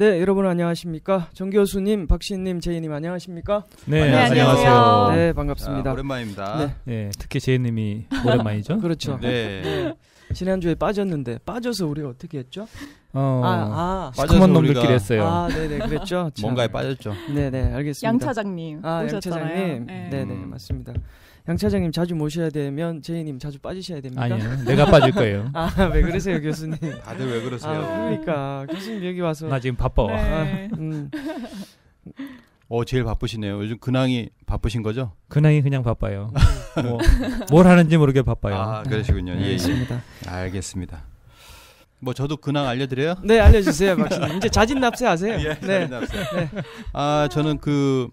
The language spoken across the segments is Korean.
네, 여러분 안녕하십니까? 정 교수님, 박신님 제이님 안녕하십니까? 네, 네 안녕하세요. 안녕하세요. 네, 반갑습니다. 아, 오랜만입니다. 네. 예, 그렇죠. 네 특히 제이님이 오랜만이죠? 그렇죠. 네. 지난주에 빠졌는데 빠져서 우리 어떻게 했죠? 어, 아, 아. 시커먼 놈들끼리 했어요. 아, 네네, 그랬죠. 뭔가에 빠졌죠. 네네, 알겠습니다. 양 차장님. 아, 오셨잖아요. 양 차장님. 네. 네네, 맞습니다. 양 차장님 자주 모셔야 되면 제이님 자주 빠지셔야 됩니까? 아니요, 내가 빠질 거예요. 아왜 그러세요 교수님? 다들 왜 그러세요? 아, 그러니까 교수님 여기 와서 나 지금 바빠. 네. 네. 아, 음. 어 제일 바쁘시네요. 요즘 근황이 바쁘신 거죠? 근황이 그냥 바빠요. 음. 뭐, 뭘 하는지 모르게 바빠요. 아 그러시군요. 네. 예, 알겠습니다. 예. 알겠습니다. 뭐 저도 근황 알려드려요? 네 알려주세요, 박사님. 이제 자진 납세하세요. 예, 네. 자진 납세. 네. 아 저는 그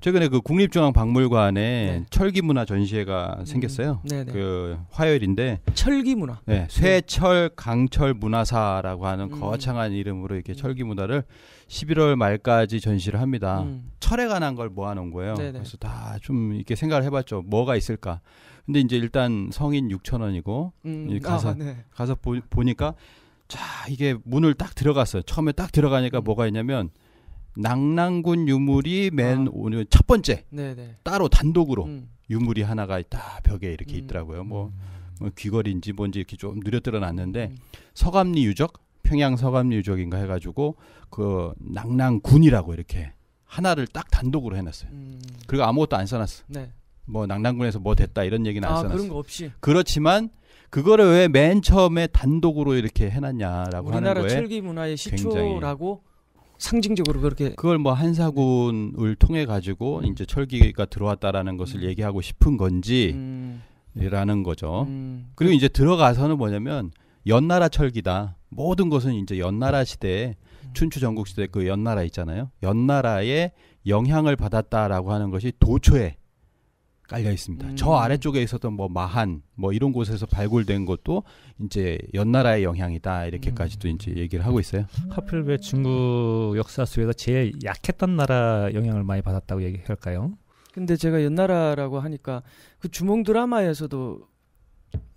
최근에 그 국립중앙박물관에 네. 철기문화 전시회가 음. 생겼어요. 음, 네, 네네. 그 화요일인데 철기문화. 네, 네, 쇠철 강철 문화사라고 하는 음. 거창한 이름으로 이렇게 음. 철기문화를 11월 말까지 전시를 합니다. 음. 철에 관한 걸 모아놓은 거예요. 네네. 네. 그래서 다 좀 이렇게 생각을 해봤죠. 뭐가 있을까? 근데 이제 일단 성인 6천 원이고 음. 가서 아, 네. 가서 보, 보니까 자 이게 문을 딱 들어갔어요. 처음에 딱 들어가니까 뭐가 있냐면 낭랑군 유물이 맨 아. 오늘 첫 번째 네네. 따로 단독으로 음. 유물이 하나가 있다 벽에 이렇게 음. 있더라고요. 뭐, 음. 뭐, 귀걸인지 뭔지 이렇게 좀 느려 드러났는데 음. 서감리 유적 평양 서감리 유적인가 해가지고 그 낭랑군이라고 이렇게 하나를 딱 단독으로 해놨어요. 음. 그리고 아무것도 안 써놨어. 네. 뭐 낭랑군에서 뭐 됐다 이런 얘기는 안 아, 써놨어. 그런 거 없이. 그렇지만 그거를 왜 맨 처음에 단독으로 이렇게 해놨냐라고 하는 거에 우리나라 철기 문화의 시초라고 상징적으로 그렇게 그걸 뭐 한사군을 통해 가지고 음. 이제 철기가 들어왔다라는 음. 것을 음. 얘기하고 싶은 건지라는 음. 거죠. 음. 그리고 그 이제 들어가서는 뭐냐면 연나라 철기다. 모든 것은 이제 연나라 시대에 춘추 전국 시대 그 연나라 있잖아요. 연나라의 영향을 받았다라고 하는 것이 도초에 깔려 있습니다. 음. 저 아래쪽에 있었던 뭐 마한 뭐 이런 곳에서 발굴된 것도 이제 연나라의 영향이다 이렇게까지도 음. 이제 얘기를 하고 있어요. 하필 왜 중국 역사 속에서 제일 약했던 나라 영향을 많이 받았다고 얘기할까요? 근데 제가 연나라라고 하니까 그 주몽 드라마에서도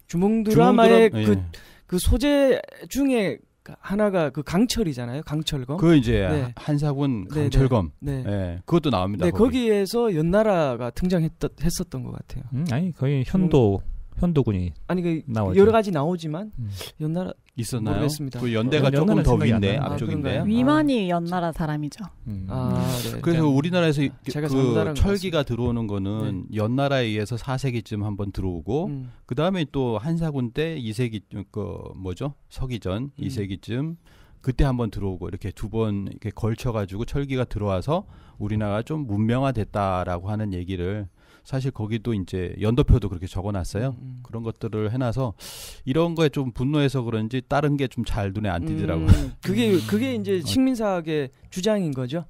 주몽 드라마의 주 예. 그, 예. 그 소재 중에 그러니까 하나가 그 강철이잖아요. 강철검. 그 이제 네. 한사군 네, 네. 강철검. 네. 네. 그것도 나옵니다. 네, 거기. 에서 연나라가 등장 했었던 것 같아요. 음, 아니 거의 현도 음, 현도군이 아니 그 나오죠. 여러 가지 나오지만 음. 연나라 있었나요? 모르겠습니다. 그 연대가 연, 조금 더 위인데 아, 앞쪽인데 음. 위만이 연나라 사람이죠. 음. 아, 음. 네. 그래서 우리나라에서 그 철기가 들어오는 거는 네. 연나라에 의해서 4세기쯤 한번 들어오고 음. 그 다음에 또 한사군 때 2세기 그 뭐죠 서기전 2세기쯤 음. 그때 한번 들어오고 이렇게 두 번 이렇게 걸쳐 가지고 철기가 들어와서 우리나라가 좀 문명화됐다라고 하는 얘기를 사실 거기도 이제 연도표도 그렇게 적어놨어요. 음, 음. 그런 것들을 해놔서 이런 거에 좀 분노해서 그런지 다른 게 좀 잘 눈에 안 띄더라고요. 음. 음. 그게 음. 그게 이제 어. 식민사학의 주장인 거죠.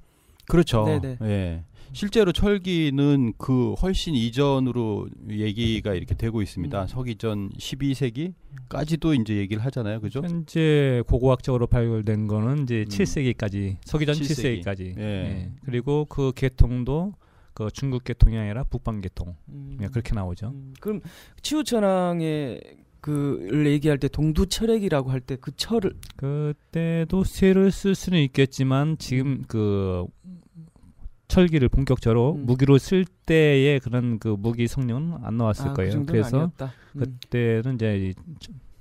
그렇죠. 네네. 네. 예. 실제로 철기는 그 훨씬 이전으로 얘기가 이렇게 되고 있습니다. 음. 서기전 12세기까지도 이제 얘기를 하잖아요. 그죠? 현재 고고학적으로 발굴된 거는 이제 음. 7세기까지, 서기전 7세기. 까지 예. 예. 그리고 그 계통도 그 중국 계통이 아니라 북방 계통 음. 예, 그렇게 나오죠. 음. 그럼 치우천왕의 그를 얘기할 때 동두 철액이라고 할 때 그 철을 그때도 쇠를 쓸 수는 있겠지만 지금 음. 그 철기를 본격적으로 음. 무기로 쓸 때의 그런 그 무기 성능은 안 나왔을 아, 그 거예요. 그 그래서 아니었다. 음. 그때는 이제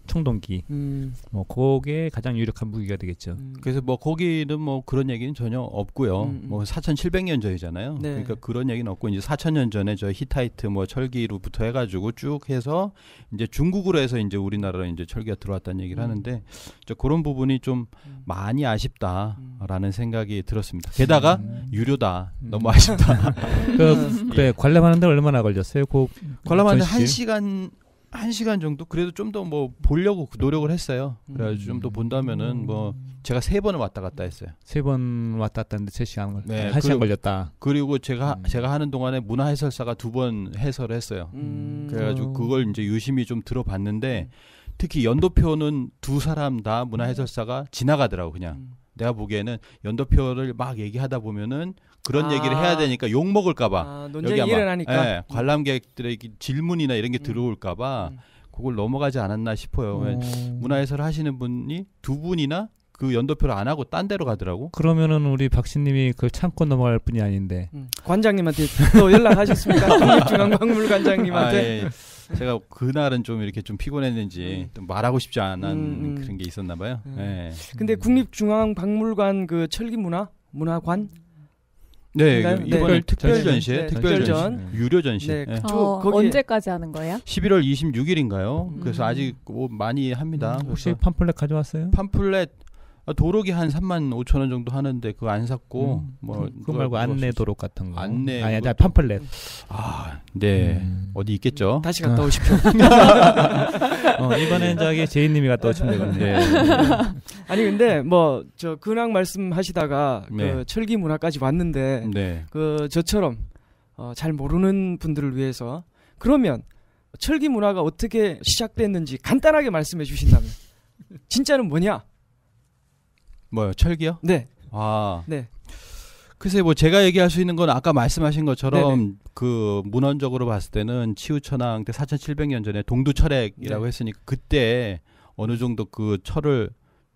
청동기 음. 뭐 거기에 가장 유력한 무기가 되겠죠. 음. 그래서 뭐 거기는 뭐 그런 얘기는 전혀 없고요. 음. 음. 뭐 4,700년 전이잖아요. 네. 그러니까 그런 얘기는 없고 이제 4,000년 전에 저 히타이트 뭐 철기로부터 해가지고 쭉 해서 이제 중국으로 해서 이제 우리나라로 이제 철기가 들어왔다는 얘기를 음. 하는데 저 그런 부분이 좀 음. 많이 아쉽다라는 생각이 들었습니다. 게다가 유료다 너무 아쉽다. 그, 래 네, 관람하는데 얼마나 걸렸어요? 그 관람하는데 1 시간 한 시간 정도 그래도 좀 더 뭐 보려고 노력을 했어요. 그래가지고 좀더 음. 본다면은 뭐 제가 세 번을 왔다 갔다 했어요. 세 번 왔다 갔다 했는데 세시간 걸렸다. 네, 한 시간 그리고- 걸렸다. 그리고 제가 음. 제가 하는 동안에 문화 해설사가 두 번 해설을 했어요. 음. 그래가지고 그걸 이제 유심히 좀 들어봤는데 음. 특히 연도표는 두 사람 다 문화 음. 해설사가 지나가더라고 그냥 내가 보기에는 연도표를 막 얘기하다 보면은 그런 아. 얘기를 해야 아. 되니까 욕 먹을까봐 아, 여기 아마 일어나니까. 예, 음. 관람객들의 질문이나 이런 게 음. 들어올까봐 음. 그걸 넘어가지 않았나 싶어요. 오. 문화예술 하시는 분이 두 분이나 그 연도표를 안 하고 딴 데로 가더라고. 그러면은 우리 박신님이 그걸 참고 넘어갈 분이 아닌데. 음. 관장님한테 또 연락하셨습니까? 중앙박물관장님한테. 아, 예, 예. 제가 그날은 좀 이렇게 좀 피곤했는지 음. 말하고 싶지 않은 음, 음, 그런 게 있었나 봐요. 예. 근데 국립중앙박물관 그 철기 문화 문화관 네, 그 네, 네, 이번에 특별 전시에 특별 전 유료 전시. 네, 네. 어, 언제까지 하는 거예요? 11월 26일인가요? 음. 그래서 아직 뭐 많이 합니다. 음. 혹시 팜플렛 가져왔어요? 팜플렛 아, 도로기한 3만 5천 원 정도 하는데 그거 안 샀고 음. 뭐 그, 그거 말고 안내 도로 같은 거 안내 아니 아 팜플렛 아네 음. 어디 있겠죠 다시 갔다 아. 오십시오 어, 이번엔 저기 제이님이 갔다 오시면 되겠든요 네. 아니 근데 뭐 저 근황 말씀하시다가 그 네. 그 철기 문화까지 왔는데 네. 그 저처럼 어, 잘 모르는 분들을 위해서 그러면 철기 문화가 어떻게 시작됐는지 간단하게 말씀해 주신다면 진짜는 뭐냐? 뭐요? 철기요? 네. 아. 네. 글쎄 뭐 제가 얘기할 수 있는 건 아까 말씀하신 것처럼 네네. 그 문헌적으로 봤을 때는 치우천왕때 4,700년 전에 동두철액이라고 네. 했으니까 그때 어느 정도 그 철을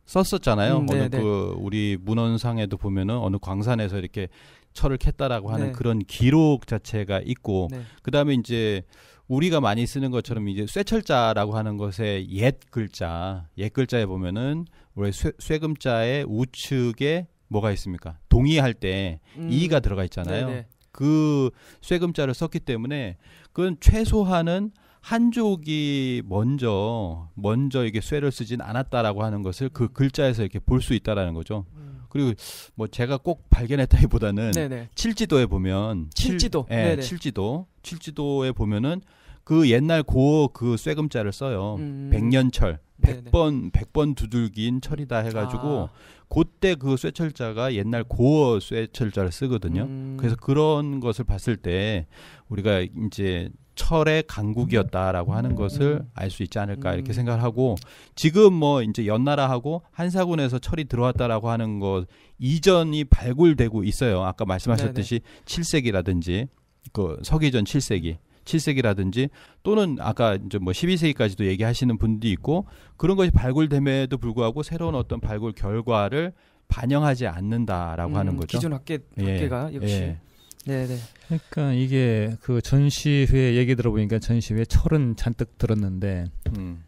썼었잖아요. 음, 네, 어느 네. 그 우리 문헌상에도 보면은 어느 광산에서 이렇게 철을 캤다라고 하는 네. 그런 기록 자체가 있고 네. 그다음에 이제 우리가 많이 쓰는 것처럼 이제 쇠철자라고 하는 것의 옛 글자 옛 글자에 보면은 우리 쇠, 쇠금자의 우측에 뭐가 있습니까 동의할 때 음. 이가 들어가 있잖아요 네네. 네. 그 쇠금자를 썼기 때문에 그건 최소한은 한족이 먼저 먼저 이게 쇠를 쓰진 않았다라고 하는 것을 그 글자에서 이렇게 볼 수 있다라는 거죠. 음. 그리고 뭐 제가 꼭 발견했다기보다는 네네. 칠지도에 보면 칠지도 칠, 예, 칠지도 칠지도에 보면은 그 옛날 고어 그 쇠금자를 써요. 음. 백년철 백번백번 두들긴 철이다 해가지고 아. 그때 그 쇠철자가 옛날 고어 쇠철자를 쓰거든요. 음. 그래서 그런 것을 봤을 때 우리가 이제 철의 강국이었다라고 하는 것을 음. 알수 있지 않을까 이렇게 음. 생각을 하고 지금 뭐 이제 연나라하고 한사군에서 철이 들어왔다라고 하는 것 이전이 발굴되고 있어요. 아까 말씀하셨듯이 네네. 7세기라든지 그 서기전 7세기 7세기라든지 또는 아까 이제 뭐 12세기까지도 얘기하시는 분도 있고 그런 것이 발굴됨에도 불구하고 새로운 어떤 발굴 결과를 반영하지 않는다라고 음, 하는 거죠. 기존 학계 학계가 예, 역시 예. 네네. 그러니까 이게 그 전시회 얘기 들어보니까 전시회 철은 잔뜩 들었는데 음.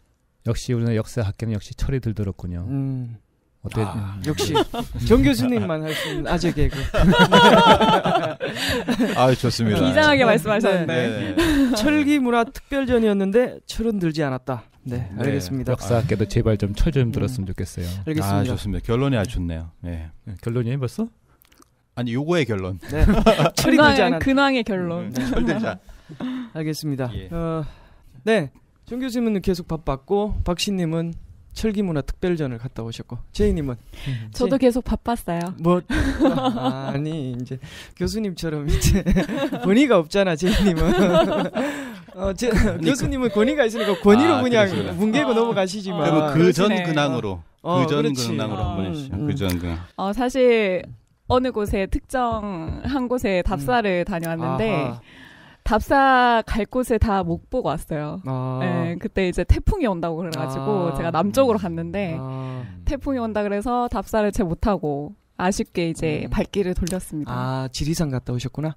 역시 우리나라 역사학계는 역시 철이 들더었군요 음. 어때? 아, 음. 역시 정 교수님만 할 수 있는 아재 개그. 아 좋습니다. 그 이상하게 네. 말씀하셨는데 네. 네. 철기 문화 특별전이었는데 철은 들지 않았다. 네, 네. 알겠습니다. 역사학계도 아. 제발 좀 철좀 좀 들었으면 음. 좋겠어요. 알겠습니다. 아, 좋습니다. 결론이 아주 좋네요. 네. 결론이 벌써? 아니 요거의 결론. 네. 처리 근황의 결론. 처리되 네, 네, 알겠습니다. 예. 어, 네, 정 교수님은 계속 바빴고 박신님은 철기문화 특별전을 갔다 오셨고 제이님은 저도 계속 바빴어요. 뭐 아, 아니 이제 교수님처럼 이제 권위가 없잖아 제이님은. 어, 제, 그 교수님은 권위가 있으니까 권위로 아, 그냥 그러시구나. 뭉개고 아, 넘어가시지만 그전 그 근황으로. 그 어, 그전 근황으로 한번 아, 해주시죠. 음. 그전 근황. 어, 사실 어느 곳에 특정 한 곳에 답사를 음. 다녀왔는데 아하. 답사 갈 곳을 다 못 보고 왔어요. 아. 네, 그때 이제 태풍이 온다고 그래가지고 아. 제가 남쪽으로 갔는데 아. 태풍이 온다 그래서 답사를 채 못하고 아쉽게 이제 음. 발길을 돌렸습니다. 아 지리산 갔다 오셨구나.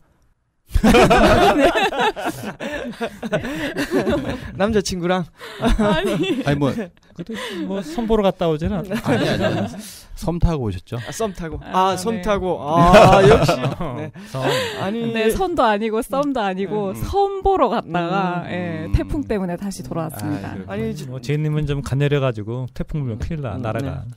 남자친구랑 아니 뭐그래뭐 선보러 갔다 오잖는 아니 아니, 아니. 섬 타고 오셨죠? 아, 썸 타고 아, 아섬 네. 타고 아 역시 어, 네. 섬. 아니 네, 선도 아니고 섬도 아니고 음, 음. 섬 보러 갔다가 음. 예, 음. 태풍 때문에 다시 돌아왔습니다. 아, 아니 뭐제님은좀 가내려 가지고 태풍 불면 큰일 나 음, 날아가. 네.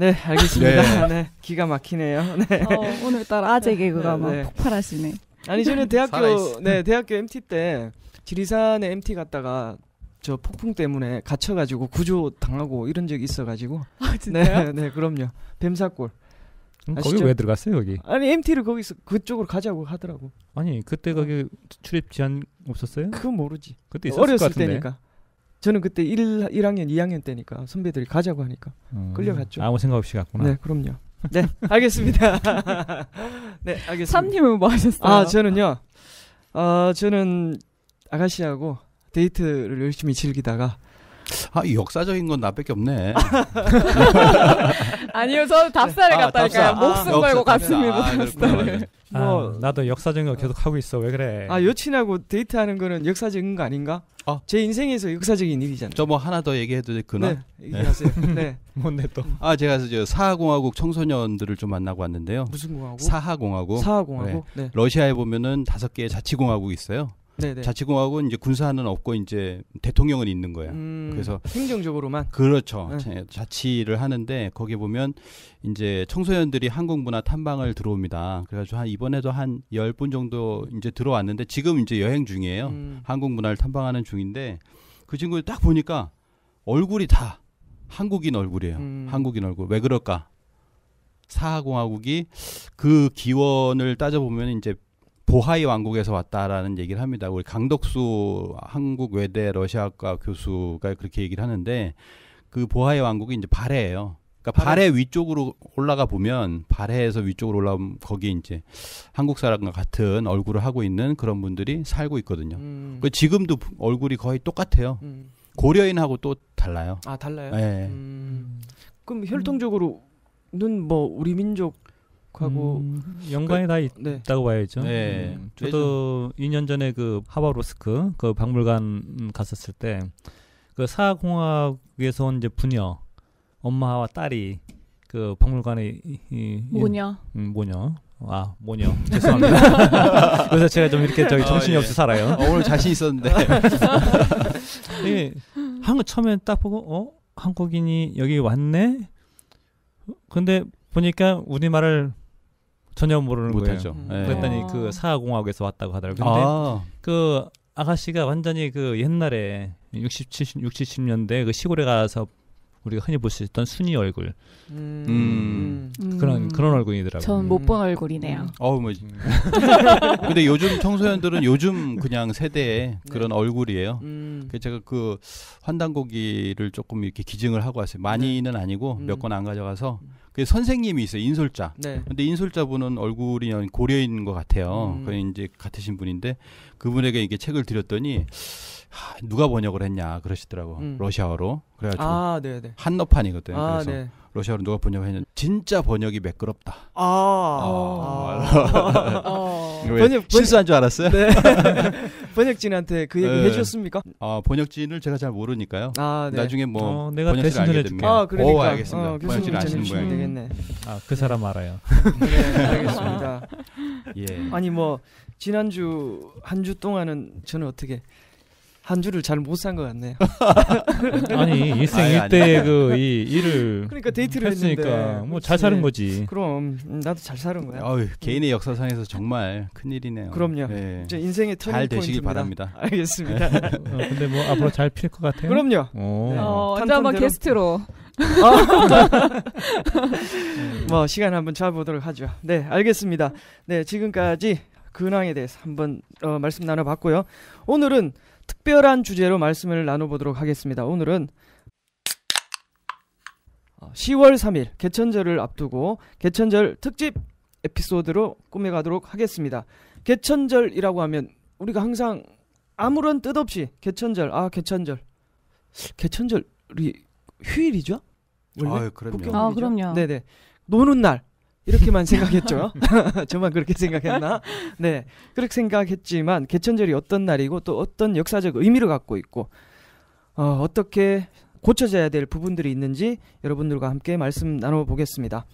네, 알겠습니다. 네. 네. 기가 막히네요. 네. 어, 오늘따라 아재 개그가 네, 막 네, 네. 폭발하시네. 아니 저는 대학교 네 대학교 MT 때 지리산에 MT 갔다가 저 폭풍 때문에 갇혀가지고 구조 당하고 이런 적이 있어가지고. 아 진짜요? 네, 네 그럼요. 뱀사골. 아시죠? 거기 왜 들어갔어요 여기? 아니 MT를 거기서 그쪽으로 가자고 하더라고. 아니 그때 거기 어. 출입 제한 없었어요? 그건 모르지. 그때 있었을 어렸을 때니까. 저는 그때 1, 1학년, 2학년 때니까 선배들이 가자고 하니까 음, 끌려갔죠. 아무 생각 없이 갔구나. 네, 그럼요. 네, 알겠습니다. 네, 알겠습니다. 삼님은 뭐 하셨어요? 아, 저는요. 어, 저는 아가씨하고 데이트를 열심히 즐기다가 아, 역사적인 건 나밖에 없네. 아니요, 저는 답사를 아, 갔다니까요. 답사. 목숨 아, 걸고 갔습니다. 아, 답요를뭐 네. 아, 나도 역사적인 거 계속 하고 있어. 왜 그래? 아, 여친하고 데이트하는 거는 역사적인 거 아닌가? 어? 제 인생에서 역사적인 일이잖아요. 저 뭐 하나 더 얘기해도 그날? 네, 얘기하세요. 네. 네. 뭔데 또? 아, 제가 저 사하공화국 청소년들을 좀 만나고 왔는데요. 무슨 공화국? 사하공화국. 사하공화국. 네. 네. 러시아에 보면은 다섯 개의 자치공화국이 있어요. 네네. 자치공화국은 이제 군사는 없고 이제 대통령은 있는 거야 음, 그래서 행정적으로만 그렇죠. 네. 예, 자치를 하는데 거기 보면 이제 청소년들이 한국 문화 탐방을 들어옵니다. 그래가지고 한 이번에도 한 열 분 정도 이제 들어왔는데 지금 이제 여행 중이에요. 음. 한국 문화를 탐방하는 중인데 그 친구를 딱 보니까 얼굴이 다 한국인 얼굴이에요. 음. 한국인 얼굴 왜 그럴까? 사하공화국이 그 기원을 따져보면 이제 보하이 왕국에서 왔다라는 얘기를 합니다. 우리 강덕수 한국 외대 러시아과 교수가 그렇게 얘기를 하는데 그 보하이 왕국이 이제 발해예요. 그러니까 발해 위쪽으로 올라가 보면 발해에서 위쪽으로 올라오면 거기 이제 한국 사람과 같은 얼굴을 하고 있는 그런 분들이 살고 있거든요. 음. 그 지금도 얼굴이 거의 똑같아요. 음. 고려인하고 또 달라요. 아 달라요. 네. 음. 그럼 혈통적으로는 뭐 우리 민족 하고 음, 연관이 그, 다 있, 네. 다고 봐야죠. 네. 음, 저도 네. 2년 전에 그 하버로스크 그 박물관 갔었을 때 그사공학에서온 이제 부녀 엄마와 딸이 그 박물관에 이, 이, 모녀 음, 모녀 아 모녀 죄송합니다. 그래서 제가 좀 이렇게 저기 아, 정신이 어, 예. 없어 살아요. 어, 오늘 자신 있었는데. 예, 한국 처음에 딱 보고 어 한국인이 여기 왔네. 근데 보니까 우리말을 전혀 모르는 거예요. 하죠. 음. 네. 그랬더니 네. 그사공학에서 왔다고 하더라고요. 근데 아. 그 아가씨가 완전히 그 옛날에 60, 70, 60, 70년대 그 시골에 가서 우리가 흔히 볼 수 있던 순이 얼굴 음. 음. 음. 그런 그런 얼굴이더라고요. 전 못본 음. 얼굴이네요. 어우 뭐. 근데 요즘 청소년들은 요즘 그냥 세대의 네. 그런 얼굴이에요. 음. 그 제가 그 환단고기를 조금 이렇게 기증을 하고 왔어요. 많이는 네. 아니고 몇 건 안 가져가서 그 선생님이 있어요 인솔자. 네. 근데 인솔자분은 얼굴이 고려인 것 같아요. 음. 그 이제 같으신 분인데 그분에게 이게 책을 드렸더니 하, 누가 번역을 했냐 그러시더라고 음. 러시아어로. 그래가지고 아, 네, 네. 한너판이거든요. 아, 그래서 네. 러시아어로 누가 번역했냐 진짜 번역이 매끄럽다. 아. 아. 아. 번역 실수한 줄 알았어요. 네. 번역진한테 그 얘기 네. 해주셨습니까? 아 번역진을 제가 잘 모르니까요. 아, 네. 나중에 뭐 어, 내가 번역진 알게 되면 아 그러니까 오, 알겠습니다. 어, 아, 번역진 아시는 분이 되겠네. 아그 사람 알아요. 네 알겠습니다. 예. 아니 뭐 지난주 한 주 동안은 저는 어떻게 한 주를 잘 못 산 것 같네요. 아니 일생일대 그이 일을 그러니까 데이트를 했으니까 뭐잘 사는 거지. 그럼 음, 나도 잘 사는 거야. 어휴, 개인의 역사상에서 정말 큰 일이네요. 그럼요. 네. 이제 인생의 잘 되시길 포인트입니다. 바랍니다. 알겠습니다. 네. 어, 근데 뭐 앞으로 잘 필 것 같아요. 그럼요. 언제 어. 네. 어, 어, 한번 게스트로. 뭐 시간 한번 잡아보도록 하죠. 네, 알겠습니다. 네, 지금까지 근황에 대해서 한번 어, 말씀 나눠봤고요. 오늘은 특별한 주제로 말씀을 나눠보도록 하겠습니다. 오늘은 10월 어, 3일 개천절을 앞두고 개천절 특집 에피소드로 꾸며가도록 하겠습니다. 개천절이라고 하면 우리가 항상 아무런 뜻없이 개천절 아 개천절 개천절이 휴일이죠? 원래 아, 그럼요. 아, 그럼요. 네네 노는 날 이렇게만 생각했죠. 저만 그렇게 생각했나? 네. 그렇게 생각했지만 개천절이 어떤 날이고 또 어떤 역사적 의미를 갖고 있고 어, 어떻게 고쳐져야 될 부분들이 있는지 여러분들과 함께 말씀 나눠보겠습니다.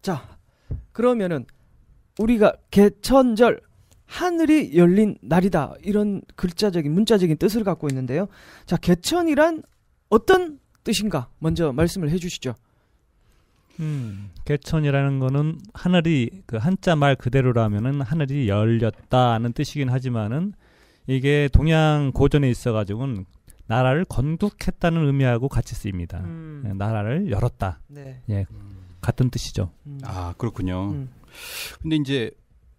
자, 그러면은 우리가 개천절 하늘이 열린 날이다 이런 글자적인 문자적인 뜻을 갖고 있는데요. 자, 개천이란 어떤 뜻인가 먼저 말씀을 해주시죠. 음, 개천이라는 거는 하늘이 그 한자 말 그대로라면은 하늘이 열렸다는 뜻이긴 하지만은 이게 동양 고전에 있어 가지고는 나라를 건국했다는 의미하고 같이 쓰입니다. 음. 예, 나라를 열었다. 네. 예. 같은 뜻이죠. 음. 아, 그렇군요. 음. 근데 이제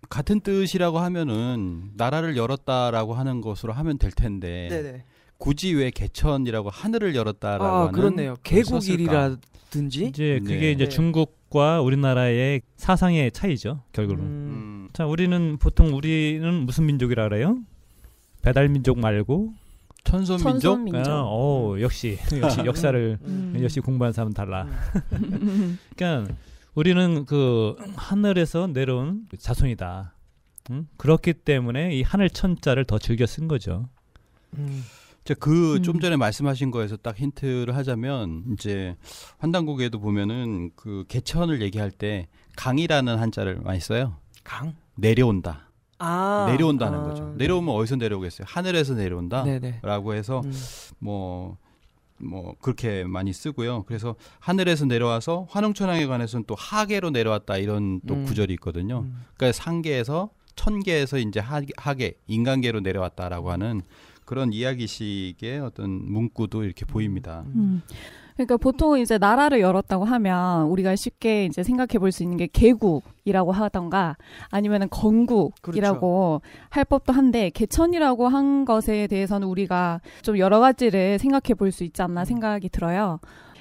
같은 뜻이라고 하면은 나라를 열었다라고 하는 것으로 하면 될 텐데. 네네. 네. 굳이 왜 개천이라고 하늘을 열었다라고 아, 하는 그렇네요. 개국일이라든지 이제 그게 네. 이제 중국과 우리나라의 사상의 차이죠. 결국은. 음. 음. 자, 우리는 보통 우리는 무슨 민족이라 그래요? 배달 민족 말고 천손민족. 아, 어, 음. 역시 역시 음. 역사를 음. 역시 공부한 사람은 달라. 그러니까 우리는 그 하늘에서 내려온 자손이다. 응? 그렇기 때문에 이 하늘 천자를 더 즐겨 쓴 거죠. 음. 그좀 음. 전에 말씀하신 거에서 딱 힌트를 하자면 이제 환단국에도 보면은 그 개천을 얘기할 때 강이라는 한자를 많이 써요. 강 내려온다. 아, 내려온다는 아, 거죠. 내려오면 네. 어디서 내려오겠어요? 하늘에서 내려온다라고 해서 뭐뭐 음. 뭐 그렇게 많이 쓰고요. 그래서 하늘에서 내려와서 환웅천왕에 관해서는 또 하계로 내려왔다 이런 또 음. 구절이 있거든요. 음. 그러니까 상계에서 천계에서 이제 하계 인간계로 내려왔다라고 하는 그런 이야기식의 어떤 문구도 이렇게 보입니다. 음. 음. 그러니까 보통 이제 나라를 열었다고 하면 우리가 쉽게 이제 생각해 볼 수 있는 게 개국이라고 하던가 아니면은 건국이라고 그렇죠. 할 법도 한데 개천이라고 한 것에 대해서는 우리가 좀 여러 가지를 생각해 볼 수 있지 않나 음. 생각이 들어요.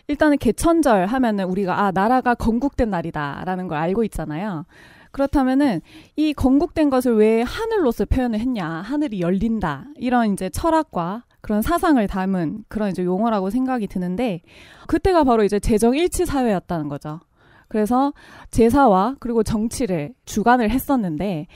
일단은 개천절 하면은 우리가 아 나라가 건국된 날이다라는 걸 알고 있잖아요. 그렇다면은 이 건국된 것을 왜 하늘로서 표현을 했냐, 하늘이 열린다 이런 이제 철학과 그런 사상을 담은 그런 이제 용어라고 생각이 드는데 그때가 바로 이제 재정 일치 사회였다는 거죠. 그래서 제사와 그리고 정치를 주관을 했었는데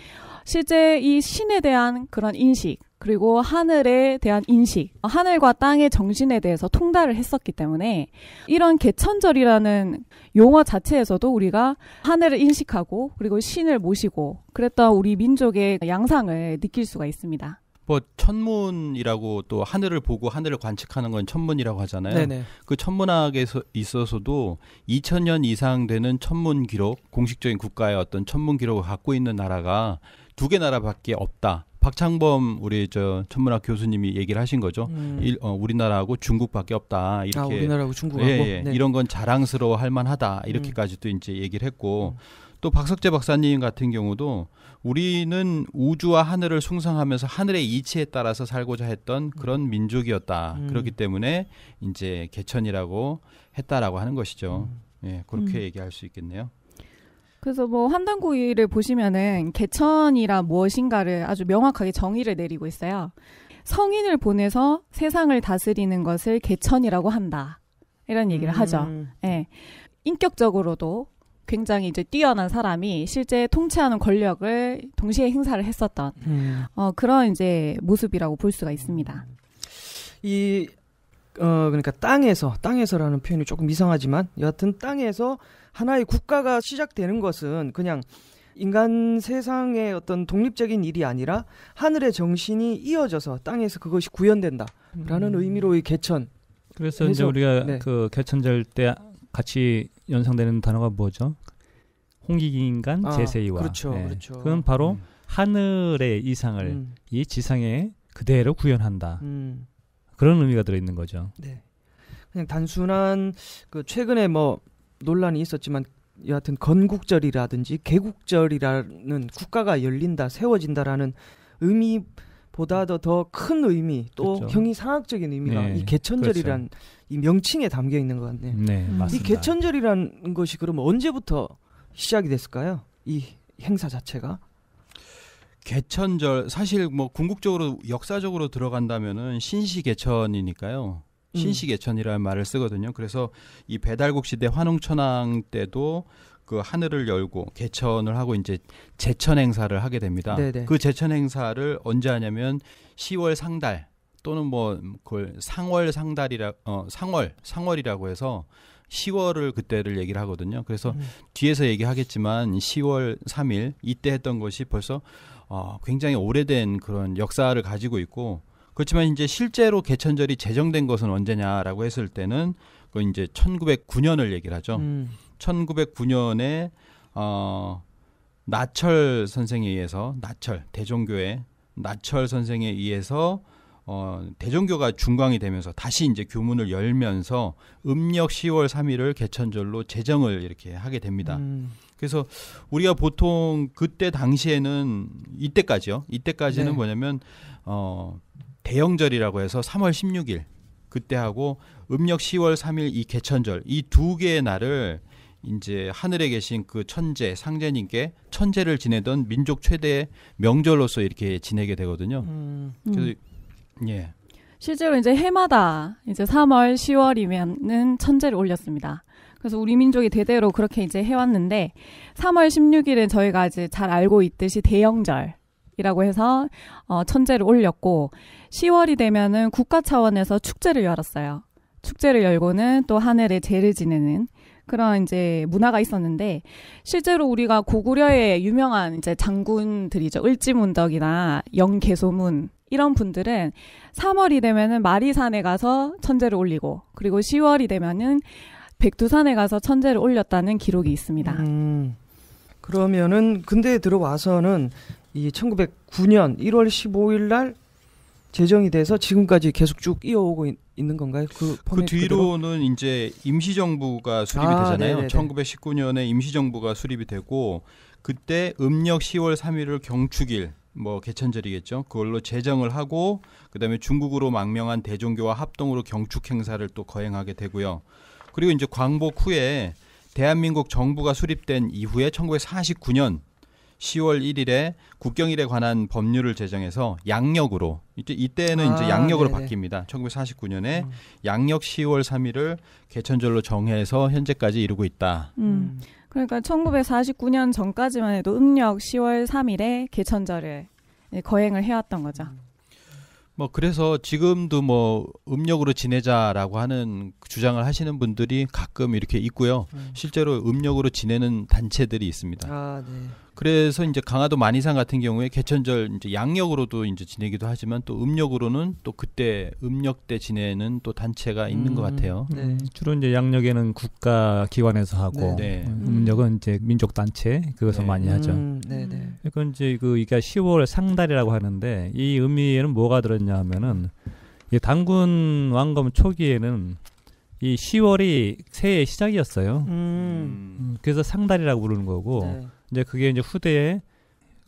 실제 이 신에 대한 그런 인식, 그리고 하늘에 대한 인식, 하늘과 땅의 정신에 대해서 통달을 했었기 때문에 이런 개천절이라는 용어 자체에서도 우리가 하늘을 인식하고 그리고 신을 모시고 그랬던 우리 민족의 양상을 느낄 수가 있습니다. 뭐 천문이라고 또 하늘을 보고 하늘을 관측하는 건 천문이라고 하잖아요. 네네. 그 천문학에서 있어서도 2000년 이상 되는 천문 기록, 공식적인 국가의 어떤 천문 기록을 갖고 있는 나라가 두개 나라밖에 없다. 박창범 우리 저 천문학 교수님이 얘기를 하신 거죠. 음. 일, 어, 우리나라하고 중국밖에 없다. 이렇게 아, 우리나라하고 중국하고 예, 예. 네. 이런 건 자랑스러워 할 만하다. 이렇게까지도 음. 이제 얘기를 했고 음. 또 박석재 박사님 같은 경우도 우리는 우주와 하늘을 숭상하면서 하늘의 이치에 따라서 살고자 했던 음. 그런 민족이었다. 음. 그렇기 때문에 이제 개천이라고 했다라고 하는 것이죠. 음. 예, 그렇게 얘기할 수 있겠네요. 그래서 뭐환단고의를 보시면은 개천이란 무엇인가를 아주 명확하게 정의를 내리고 있어요. 성인을 보내서 세상을 다스리는 것을 개천이라고 한다. 이런 얘기를 음. 하죠. 예. 네. 인격적으로도 굉장히 이제 뛰어난 사람이 실제 통치하는 권력을 동시에 행사를 했었던 음. 어, 그런 이제 모습이라고 볼 수가 있습니다. 이 어, 그러니까 땅에서 땅에서라는 표현이 조금 이상하지만 여하튼 땅에서 하나의 국가가 시작되는 것은 그냥 인간 세상의 어떤 독립적인 일이 아니라 하늘의 정신이 이어져서 땅에서 그것이 구현된다라는 음. 의미로의 개천. 그래서 해석, 이제 우리가 네. 그 개천절 때 같이 연상되는 단어가 뭐죠? 홍기인간 아, 제세이와 그렇죠, 네. 그렇죠. 그건 바로 음. 하늘의 이상을 음. 이 지상에 그대로 구현한다. 음. 그런 의미가 들어 있는 거죠. 네. 그냥 단순한 그 최근에 뭐 논란이 있었지만 여하튼 건국절이라든지 개국절이라는 국가가 열린다 세워진다라는 의미 보다도 더 큰 의미 또 그렇죠. 형이상학적인 의미가 네, 이 개천절이란 그렇죠. 이 명칭에 담겨 있는 것 같네요. 네, 음. 이 개천절이라는 것이 그럼 언제부터 시작이 됐을까요? 이 행사 자체가 개천절 사실 뭐 궁극적으로 역사적으로 들어간다면은 신시 개천이니까요. 신시계천이라는 말을 쓰거든요. 그래서 이 배달국 시대 환웅천왕 때도 그 하늘을 열고 개천을 하고 이제 제천 행사를 하게 됩니다. 네네. 네. 그 제천 행사를 언제 하냐면 10월 상달 또는 뭐 그걸 상월 상달이라 어 상월 상월이라고 해서 10월을 그때를 얘기를 하거든요. 그래서 음. 뒤에서 얘기하겠지만 10월 3일 이때 했던 것이 벌써 어 굉장히 오래된 그런 역사를 가지고 있고 그렇지만 이제 실제로 개천절이 제정된 것은 언제냐라고 했을 때는 그 이제 1909년을 얘기를 하죠. 음. 1909년에 어 나철 선생에 의해서 나철 대종교의 나철 선생에 의해서 어 대종교가 중광이 되면서 다시 이제 교문을 열면서 음력 10월 3일을 개천절로 제정을 이렇게 하게 됩니다. 음. 그래서 우리가 보통 그때 당시에는 이때까지요. 이때까지는 네. 뭐냐면 어 대형절이라고 해서 3월 16일 그때 하고 음력 10월 3일 이 개천절 이 두 개의 날을 이제 하늘에 계신 그 천재 상제님께 천재를 지내던 민족 최대의 명절로서 이렇게 지내게 되거든요. 음. 그래서 음. 예. 실제로 이제 해마다 이제 3월, 10월이면은 천재를 올렸습니다. 그래서 우리 민족이 대대로 그렇게 이제 해왔는데 3월 16일은 저희가 이제 잘 알고 있듯이 대형절 이라고 해서 어, 천재를 올렸고 10월이 되면은 국가 차원에서 축제를 열었어요. 축제를 열고는 또 하늘에 제를 지내는 그런 이제 문화가 있었는데 실제로 우리가 고구려의 유명한 이제 장군들이죠. 을지문덕이나 영계소문 이런 분들은 3월이 되면은 마리산에 가서 천재를 올리고 그리고 10월이 되면은 백두산에 가서 천재를 올렸다는 기록이 있습니다. 음, 그러면은 근데 들어와서는 이 1909년 1월 15일 날 제정이 돼서 지금까지 계속 쭉 이어오고 있, 는 건가요? 그, 그 뒤로는 그대로? 이제 임시정부가 수립이 아, 되잖아요. 네네네. 1919년에 임시정부가 수립이 되고 그때 음력 10월 3일을 경축일 뭐 개천절이겠죠. 그걸로 제정을 하고 그다음에 중국으로 망명한 대종교와 합동으로 경축 행사를 또 거행하게 되고요. 그리고 이제 광복 후에 대한민국 정부가 수립된 이후에 1949년 10월 1일에 국경일에 관한 법률을 제정해서 양력으로 이때 이때는 아, 이제 양력으로 네네. 바뀝니다. 1949년에 음. 양력 10월 3일을 개천절로 정해서 현재까지 이루고 있다. 음. 음. 그러니까 1949년 전까지만 해도 음력 10월 3일에 개천절을 예, 거행을 해왔던 거죠. 음. 뭐 그래서 지금도 뭐 음력으로 지내자라고 하는 주장을 하시는 분들이 가끔 이렇게 있고요. 음. 실제로 음력으로 지내는 단체들이 있습니다. 아, 네. 그래서 이제 강화도 만이산 같은 경우에 개천절 이제 양력으로도 이제 지내기도 하지만 또 음력으로는 또 그때 음력 때 지내는 또 단체가 있는 음, 것 같아요. 네. 음, 주로 이제 양력에는 국가 기관에서 하고 네. 네. 음력은 이제 민족 단체 그것을 네. 많이 하죠. 음, 네, 네. 그러니까 이제 그 이게 10월 상달이라고 하는데 이 의미에는 뭐가 들었냐 하면은 이 단군 왕검 초기에는 이 10월이 새해 시작이었어요. 음. 음. 그래서 상달이라고 부르는 거고. 네. 이제 그게 이제 후대에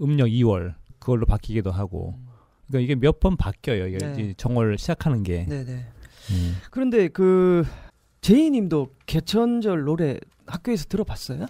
음력 2월 그걸로 바뀌기도 하고 음. 그러니까 이게 몇 번 바뀌어요. 이게 네. 정월 시작하는 게. 네네. 네. 음. 그런데 그 제이님도 개천절 노래 학교에서 들어봤어요?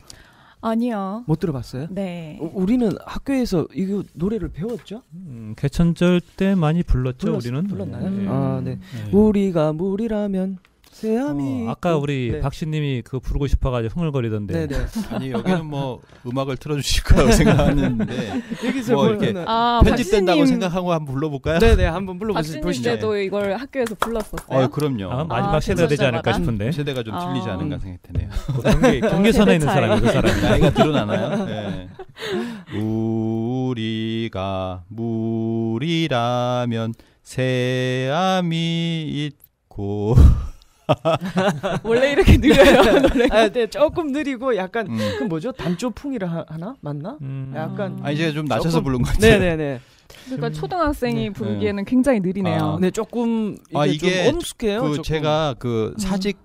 아니요. 못 들어봤어요? 네. 어, 우리는 학교에서 이 노래를 배웠죠? 음, 개천절 때 많이 불렀죠. 불렀, 우리는. 불렀나요? 음. 아, 네. 네. 우리가 물이라면 제함이 어, 아까 우리 네. 박씨님이 그 부르고 싶어가지고 흥얼거리던데. 네네. 네. 아니 여기는 뭐 음악을 틀어주실 거라고 생각하는데 여기서 뭐 이렇게 아, 편집된다고 박신님. 생각하고 한번 불러볼까요? 네네 네, 한번 불러보시죠. 박신님 때도 이걸 학교에서 불렀었어요. 어, 그럼요. 아, 마지막 아, 세대가 되지 않을까 싶은데. 음, 세대가 좀 아. 틀리지 않은가 생각되네요. 어, 경계, 경계선에 있는 그 사람이 그 사람. 나이가 드러나나요? 네. 우리가 물이라면 새암이 있고. 원래 이렇게 느려요 노래 아, 때 조금 느리고 약간 음. 그 뭐죠 단조풍이라 하나 맞나? 음. 약간 아 이제 좀 낮춰서 조금, 부른 것 같아요. 네네네. 그러니까 초등학생이 네. 부르기에는 네. 굉장히 느리네요. 아. 네 조금 이게, 아, 이게 좀 엄숙해요. 그 조금. 제가 그 음. 사직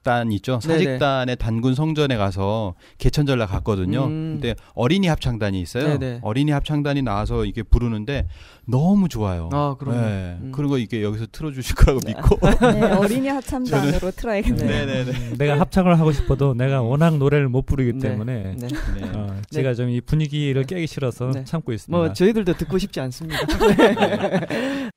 사직단 있죠. 사직단의 네네. 단군 성전에 가서 개천절날 갔거든요. 음. 근데 어린이 합창단이 있어요. 네네. 어린이 합창단이 나와서 이게 부르는데 너무 좋아요. 아, 그럼. 네. 음. 그리고 이게 여기서 틀어 주실 거라고 믿고. 네, 어린이 합창단으로 저는... 틀어야겠네요. 네, 네, 네. 음, 내가 합창을 하고 싶어도 내가 워낙 노래를 못 부르기 네. 때문에 네. 네. 어, 네. 어, 제가 좀 이 분위기를 깨기 싫어서 네. 참고 있습니다. 뭐 저희들도 듣고 싶지 않습니다. 네.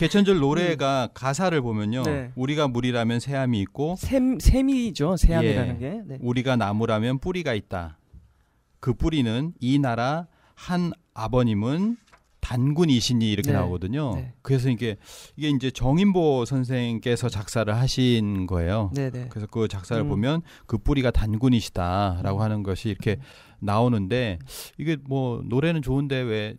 개천절 음. 노래가 가사를 보면요. 네. 우리가 물이라면 새암이 있고 샘 샘이죠. 새함이라는 예, 게. 네. 우리가 나무라면 뿌리가 있다. 그 뿌리는 이 나라 한 아버님은 단군이신니 이렇게 네. 나오거든요. 네. 그래서 이게 이게 이제 정인보 선생께서 작사를 하신 거예요. 네, 네. 그래서 그 작사를 음. 보면 그 뿌리가 단군이시다라고 음. 하는 것이 이렇게 음. 나오는데 이게 뭐 노래는 좋은데 왜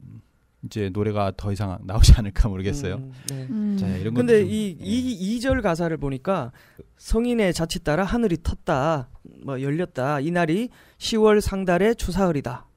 이제 노래가 더 이상 나오지 않을까 모르겠어요. 음, 네. 음. 자, 이런 근데 이, 예. 이 2절 가사를 보니까 성인의 자칫 따라 하늘이 텄다. 뭐 열렸다. 이 날이 10월 상달의 추사흘이다.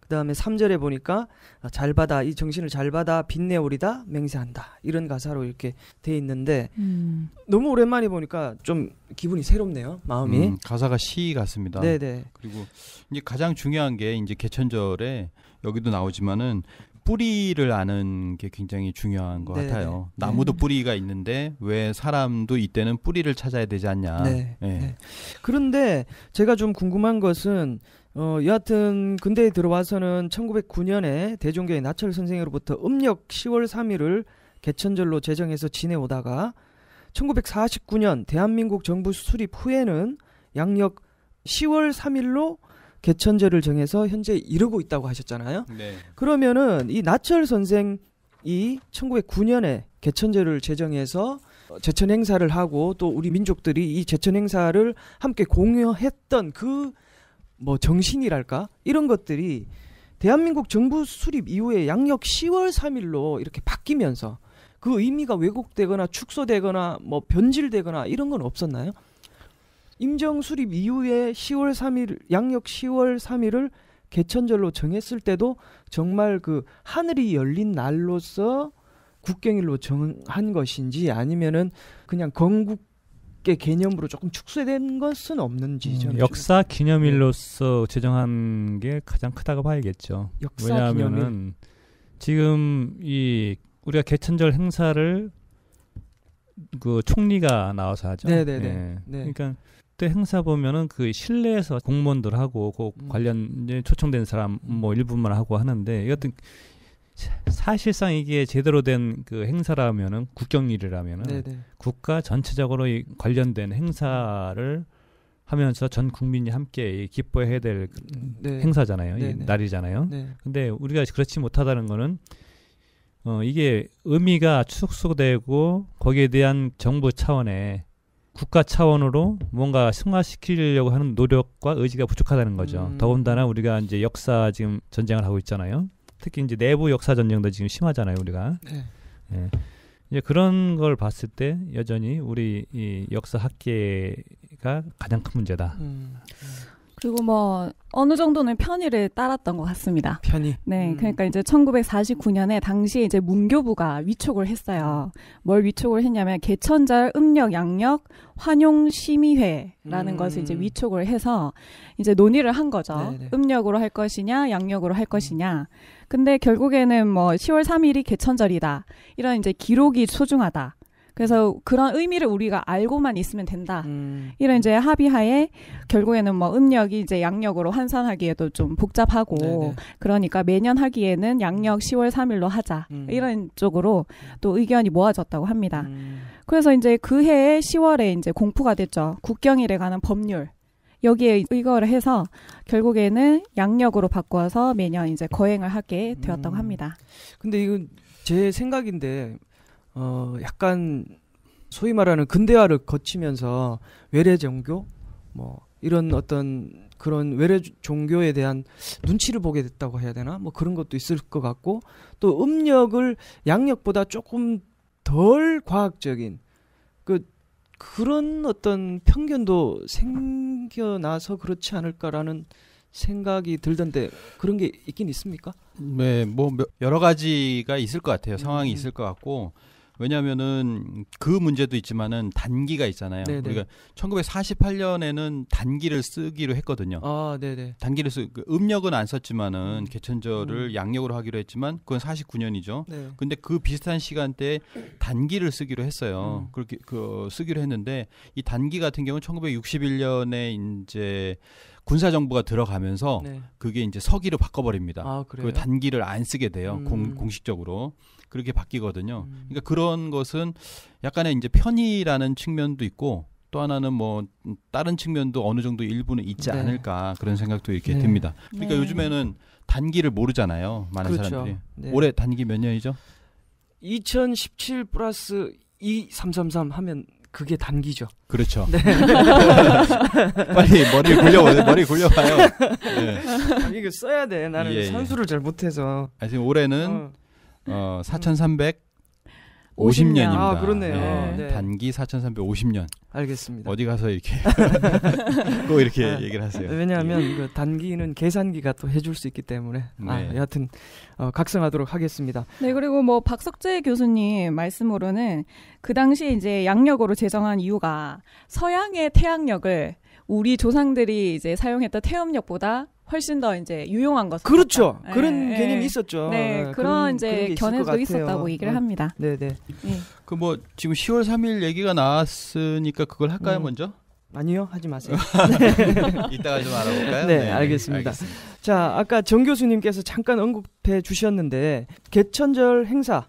그다음에 3절에 보니까 아, 잘 받아 이 정신을 잘 받아 빛내오리다 맹세한다. 이런 가사로 이렇게 돼 있는데 음. 너무 오랜만에 보니까 좀 기분이 새롭네요. 마음이. 음, 가사가 시 같습니다. 네, 네. 그리고 이제 가장 중요한 게 이제 개천절에 여기도 나오지만은 뿌리를 아는 게 굉장히 중요한 것 네. 네 같아요. 네. 나무도 네. 뿌리가 있는데 왜 사람도 이때는 뿌리를 찾아야 되지 않냐. 네. 예. 네. 그런데 제가 좀 궁금한 것은 어, 여하튼 근대에 들어와서는 1909년에 대종교의 나철 선생으로부터 음력 10월 3일을 개천절로 제정해서 지내오다가 1949년 대한민국 정부 수립 후에는 양력 10월 3일로 개천절을 정해서 현재 이루고 있다고 하셨잖아요. 네. 그러면은 이 나철 선생이 1909년에 개천절을 제정해서 제천 행사를 하고 또 우리 민족들이 이 제천 행사를 함께 공유했던 그 뭐 정신이랄까 이런 것들이 대한민국 정부 수립 이후에 양력 10월 3일로 이렇게 바뀌면서 그 의미가 왜곡되거나 축소되거나 뭐 변질되거나 이런 건 없었나요? 임정 수립 이후에 10월 3일 양력 10월 3일을 개천절로 정했을 때도 정말 그 하늘이 열린 날로서 국경일로 정한 것인지 아니면은 그냥 건국 의 개념으로 조금 축소된 것은 없는지 음, 역사 기념일로서 제정한 게 가장 크다고 봐야겠죠. 역사 왜냐하면은 기념일. 지금 이 우리가 개천절 행사를 그 총리가 나와서 하죠. 네네네. 네, 네. 예. 네. 그러니까 그때 행사 보면은 그 실내에서 공무원들하고 그 음. 관련 초청된 사람 음. 뭐 일부만 하고 하는데 여튼 사실상 이게 제대로 된 그 행사라면은 국경일이라면은 네네. 네. 국가 전체적으로 이 관련된 행사를 하면서 전 국민이 함께 기뻐해야 될 그 음, 네. 행사잖아요. 이 네, 네. 날이잖아요. 근데 우리가 그렇지 못하다는 거는 어 이게 의미가 축소되고 거기에 대한 정부 차원의 국가 차원으로 뭔가 승화시키려고 하는 노력과 의지가 부족하다는 거죠. 음. 더군다나 우리가 이제 역사 지금 전쟁을 하고 있잖아요. 특히 이제 내부 역사 전쟁도 지금 심하잖아요, 우리가. 네. 예. 이제 그런 걸 봤을 때 여전히 우리 이 역사 학계가 가장 큰 문제다. 음. 음. 그리고 뭐 어느 정도는 편의를 따랐던 것 같습니다. 편의. 네, 음. 그러니까 이제 1949년에 당시 에 이제 문교부가 위촉을 했어요. 뭘 위촉을 했냐면 개천절 음력 양력 환용 심의회라는 음. 것을 이제 위촉을 해서 이제 논의를 한 거죠. 네네. 네. 음력으로 할 것이냐, 양력으로 할 음. 것이냐. 근데 결국에는 뭐 10월 3일이 개천절이다. 이런 이제 기록이 소중하다. 그래서 그런 의미를 우리가 알고만 있으면 된다. 음. 이런 이제 합의하에 결국에는 뭐 음력이 이제 양력으로 환산하기에도 좀 복잡하고 네네. 네. 그러니까 매년 하기에는 양력 10월 3일로 하자. 음. 이런 쪽으로 또 의견이 모아졌다고 합니다. 음. 그래서 이제 그 해에 10월에 이제 공포가 됐죠. 국경일에 관한 법률. 여기에 이거를 해서 결국에는 양력으로 바꿔서 매년 이제 거행을 하게 되었다고 음. 합니다. 근데 이건 제 생각인데 어 약간 소위 말하는 근대화를 거치면서 외래 종교 뭐 이런 어떤 그런 외래 종교에 대한 눈치를 보게 됐다고 해야 되나 뭐 그런 것도 있을 것 같고 또 음력을 양력보다 조금 덜 과학적인 그 그런 어떤 편견도 생겨나서 그렇지 않을까라는 생각이 들던데 그런 게 있긴 있습니까? 네, 뭐 여러 가지가 있을 것 같아요. 상황이 음. 있을 것 같고 왜냐하면은 그 문제도 있지만은 단기가 있잖아요. 네네. 우리가 1948년에는 단기를 쓰기로 했거든요. 아, 네네. 단기를 쓰 그 음력은 안 썼지만은 음. 개천절을 음. 양력으로 하기로 했지만 그건 49년이죠. 네. 근데 그 비슷한 시간대에 단기를 쓰기로 했어요. 음. 그렇게 그 쓰기로 했는데 이 단기 같은 경우는 1961년에 이제 군사 정부가 들어가면서 네. 그게 이제 서기로 바꿔버립니다. 아, 그 단기를 안 쓰게 돼요. 음. 공, 공식적으로. 그렇게 바뀌거든요. 음. 그러니까 그런 것은 약간의 이제 편의라는 측면도 있고 또 하나는 뭐 다른 측면도 어느 정도 일부는 있지 네. 않을까 그런 생각도 이렇게 네. 듭니다. 그러니까 네. 요즘에는 단기를 모르잖아요. 많은 그렇죠. 사람들이. 네. 올해 단기 몇 년이죠? 2017 플러스 2333 하면 그게 단기죠. 그렇죠. 네. 빨리 머리 굴려 봐요 머리 굴려봐요. 네. 이거 써야 돼. 나는 예, 예. 산수를 잘 못해서. 아, 지금 올해는 어. 어, 4 3 50년입니다. 아, 그렇네요. 네. 네. 단기 4,350년. 알겠습니다. 어디 가서 이렇게 꼭 이렇게 아, 얘기를 하세요. 네, 왜냐하면 예. 그 단기는 계산기가 또 해줄 수 있기 때문에 아, 네. 아, 여하튼 어, 각성하도록 하겠습니다. 네 그리고 뭐 박석재 교수님 말씀으로는 그 당시 이제 양력으로 제정한 이유가 서양의 태양력을 우리 조상들이 이제 사용했던 태음력보다 훨씬 더 이제 유용한 것. 그렇죠. 같다. 예, 그런 네. 개념이 있었죠. 네, 네, 그런, 그런 이제 견해도 있었다고 얘기를 어, 합니다. 네, 네. 예. 그뭐 지금 10월 3일 얘기가 나왔으니까 그걸 할까요 음. 먼저? 아니요, 하지 마세요. 이따가 좀 알아볼까요? 네, 네, 네 알겠습니다. 알겠습니다. 자, 아까 정 교수님께서 잠깐 언급해 주셨는데 개천절 행사,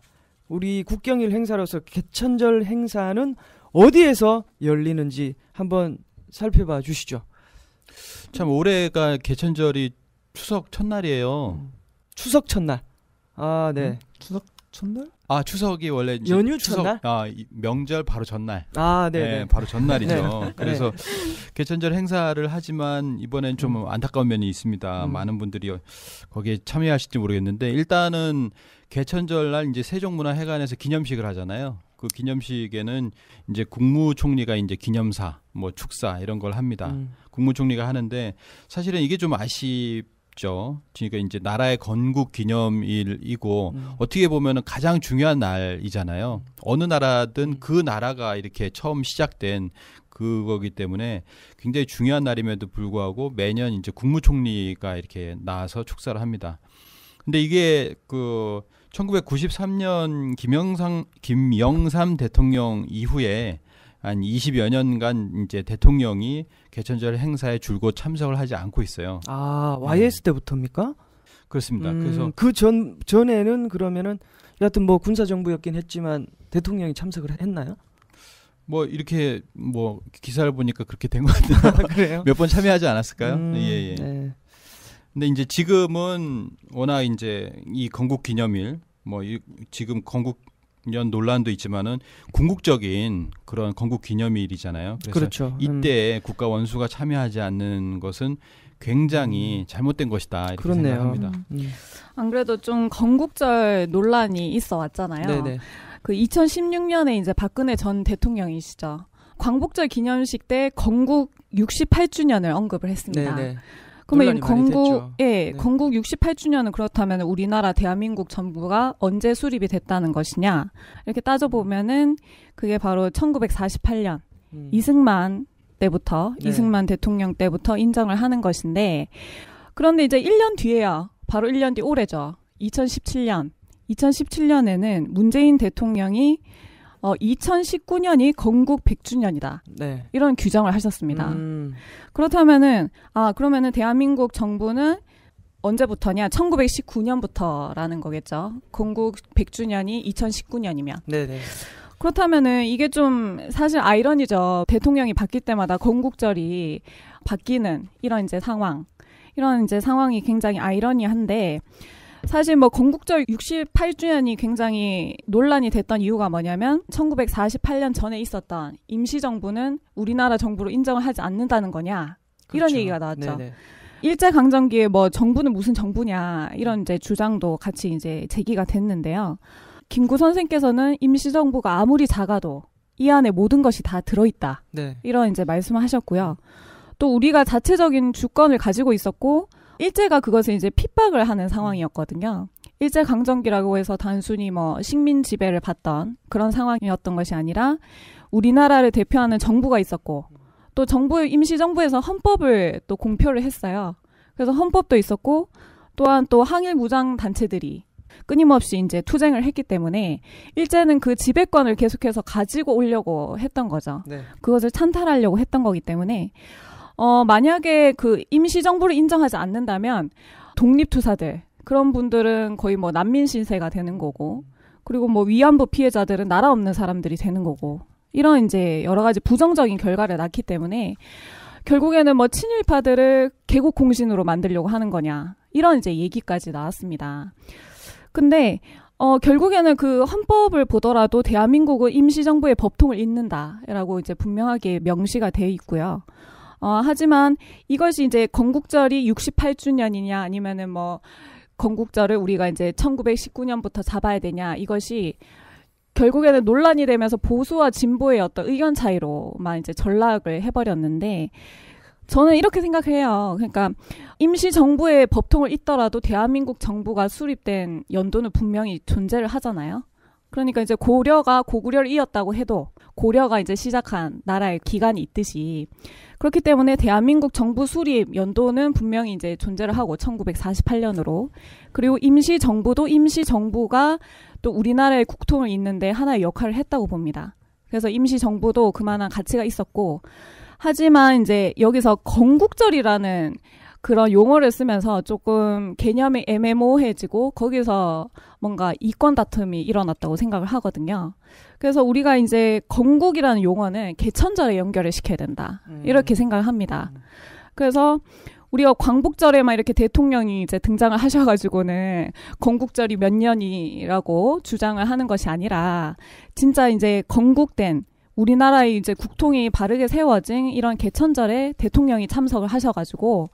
우리 국경일 행사로서 개천절 행사는 어디에서 열리는지 한번 살펴봐 주시죠. 참 올해가 개천절이 추석 첫날이에요. 음. 추석 첫날. 아 네. 음? 추석 첫날? 아 추석이 원래 연휴 추석, 첫날? 아 명절 바로 전날. 아 네. 네, 네. 바로 전날이죠. 네. 그래서 네. 개천절 행사를 하지만 이번엔 좀 음. 안타까운 면이 있습니다. 음. 많은 분들이 어, 거기에 참여하실지 모르겠는데 일단은 개천절 날 이제 세종문화회관에서 기념식을 하잖아요. 그 기념식에는 이제 국무총리가 이제 기념사 뭐 축사 이런 걸 합니다. 음. 국무총리가 하는데 사실은 이게 좀 아쉽죠. 그러니까 이제 나라의 건국 기념일이고 음. 어떻게 보면은 가장 중요한 날이잖아요. 어느 나라든 음. 그 나라가 이렇게 처음 시작된 그거기 때문에 굉장히 중요한 날임에도 불구하고 매년 이제 국무총리가 이렇게 나와서 축사를 합니다. 근데 이게 그 1993년 김영삼 김영삼 대통령 이후에 한 20여 년간 이제 대통령이 개천절 행사에 줄곧 참석을 하지 않고 있어요. 아, YS 네. 때부터입니까? 그렇습니다. 음, 그래서 그 전 전에는 그러면은 여하튼 뭐 군사 정부였긴 했지만 대통령이 참석을 했나요? 뭐 이렇게 뭐 기사를 보니까 그렇게 된 것 같아요. 몇 번 참여하지 않았을까요? 음, 예 예. 네. 근데 이제 지금은 워낙 이제 이 건국 기념일 뭐 이, 지금 건국 년 논란도 있지만은 궁극적인 그런 건국 기념일이잖아요. 그렇죠. 음. 이때 음. 국가 원수가 참여하지 않는 것은 굉장히 음. 잘못된 것이다 이렇게 그렇네요. 생각합니다. 음. 음. 안 그래도 좀 건국절 논란이 있어 왔잖아요. 네네. 그 2016년에 이제 박근혜 전 대통령이시죠. 광복절 기념식 때 건국 68주년을 언급을 했습니다. 네네. 그러면 건국 예, 네. 건국 68주년은 그렇다면 우리나라 대한민국 정부가 언제 수립이 됐다는 것이냐 이렇게 따져 보면은 그게 바로 1948년 음. 이승만 때부터 네. 이승만 대통령 때부터 인정을 하는 것인데 그런데 이제 1년 뒤에야 바로 1년 뒤 올해죠 2017년 2017년에는 문재인 대통령이 어, 2019년이 건국 100주년이다. 네. 이런 규정을 하셨습니다. 음. 그렇다면은 아 그러면은 대한민국 정부는 언제부터냐? 1919년부터라는 거겠죠. 건국 100주년이 2019년이면. 네네. 그렇다면은 이게 좀 사실 아이러니죠. 대통령이 바뀔 때마다 건국절이 바뀌는 이런 이제 상황. 이런 이제 상황이 굉장히 아이러니한데 사실 뭐 건국절 68주년이 굉장히 논란이 됐던 이유가 뭐냐면 1948년 전에 있었던 임시정부는 우리나라 정부로 인정을 하지 않는다는 거냐 이런 그렇죠. 얘기가 나왔죠. 네네. 일제 강점기에 뭐 정부는 무슨 정부냐 이런 이제 주장도 같이 이제 제기가 됐는데요. 김구 선생께서는 임시정부가 아무리 작아도 이 안에 모든 것이 다 들어있다. 네. 이런 이제 말씀을 하셨고요. 또 우리가 자체적인 주권을 가지고 있었고 일제가 그것을 이제 핍박을 하는 상황이었거든요. 일제 강점기라고 해서 단순히 뭐 식민 지배를 받던 그런 상황이었던 것이 아니라 우리나라를 대표하는 정부가 있었고 또 정부 임시 정부에서 헌법을 또 공표를 했어요. 그래서 헌법도 있었고 또한 또 항일 무장 단체들이 끊임없이 이제 투쟁을 했기 때문에 일제는 그 지배권을 계속해서 가지고 오려고 했던 거죠. 네. 그것을 찬탈하려고 했던 거기 때문에 어, 만약에 그 임시정부를 인정하지 않는다면 독립투사들, 그런 분들은 거의 뭐 난민 신세가 되는 거고, 그리고 뭐 위안부 피해자들은 나라 없는 사람들이 되는 거고, 이런 이제 여러 가지 부정적인 결과를 낳기 때문에 결국에는 뭐 친일파들을 개국 공신으로 만들려고 하는 거냐, 이런 이제 얘기까지 나왔습니다. 근데 어, 결국에는 그 헌법을 보더라도 대한민국은 임시정부의 법통을 잇는다라고 이제 분명하게 명시가 돼 있고요. 어, 하지만 이것이 이제 건국절이 68주년이냐 아니면은 뭐 건국절을 우리가 이제 1919년부터 잡아야 되냐 이것이 결국에는 논란이 되면서 보수와 진보의 어떤 의견 차이로만 이제 전락을 해버렸는데 저는 이렇게 생각해요. 그러니까 임시 정부의 법통을 잇더라도 대한민국 정부가 수립된 연도는 분명히 존재를 하잖아요. 그러니까 이제 고려가 고구려를 이었다고 해도 고려가 이제 시작한 나라의 기간이 있듯이 그렇기 때문에 대한민국 정부 수립 연도는 분명히 이제 존재를 하고 1948년으로 그리고 임시 정부도 임시 정부가 또 우리나라의 국통을 잇는데 하나의 역할을 했다고 봅니다. 그래서 임시 정부도 그만한 가치가 있었고 하지만 이제 여기서 건국절이라는 그런 용어를 쓰면서 조금 개념이 애매모호해지고 거기서 뭔가 이권 다툼이 일어났다고 생각을 하거든요. 그래서 우리가 이제 건국이라는 용어는 개천절에 연결을 시켜야 된다. 음. 이렇게 생각을 합니다. 음. 그래서 우리가 광복절에만 이렇게 대통령이 이제 등장을 하셔가지고는 건국절이 몇 년이라고 주장을 하는 것이 아니라 진짜 이제 건국된 우리나라의 이제 국통이 바르게 세워진 이런 개천절에 대통령이 참석을 하셔가지고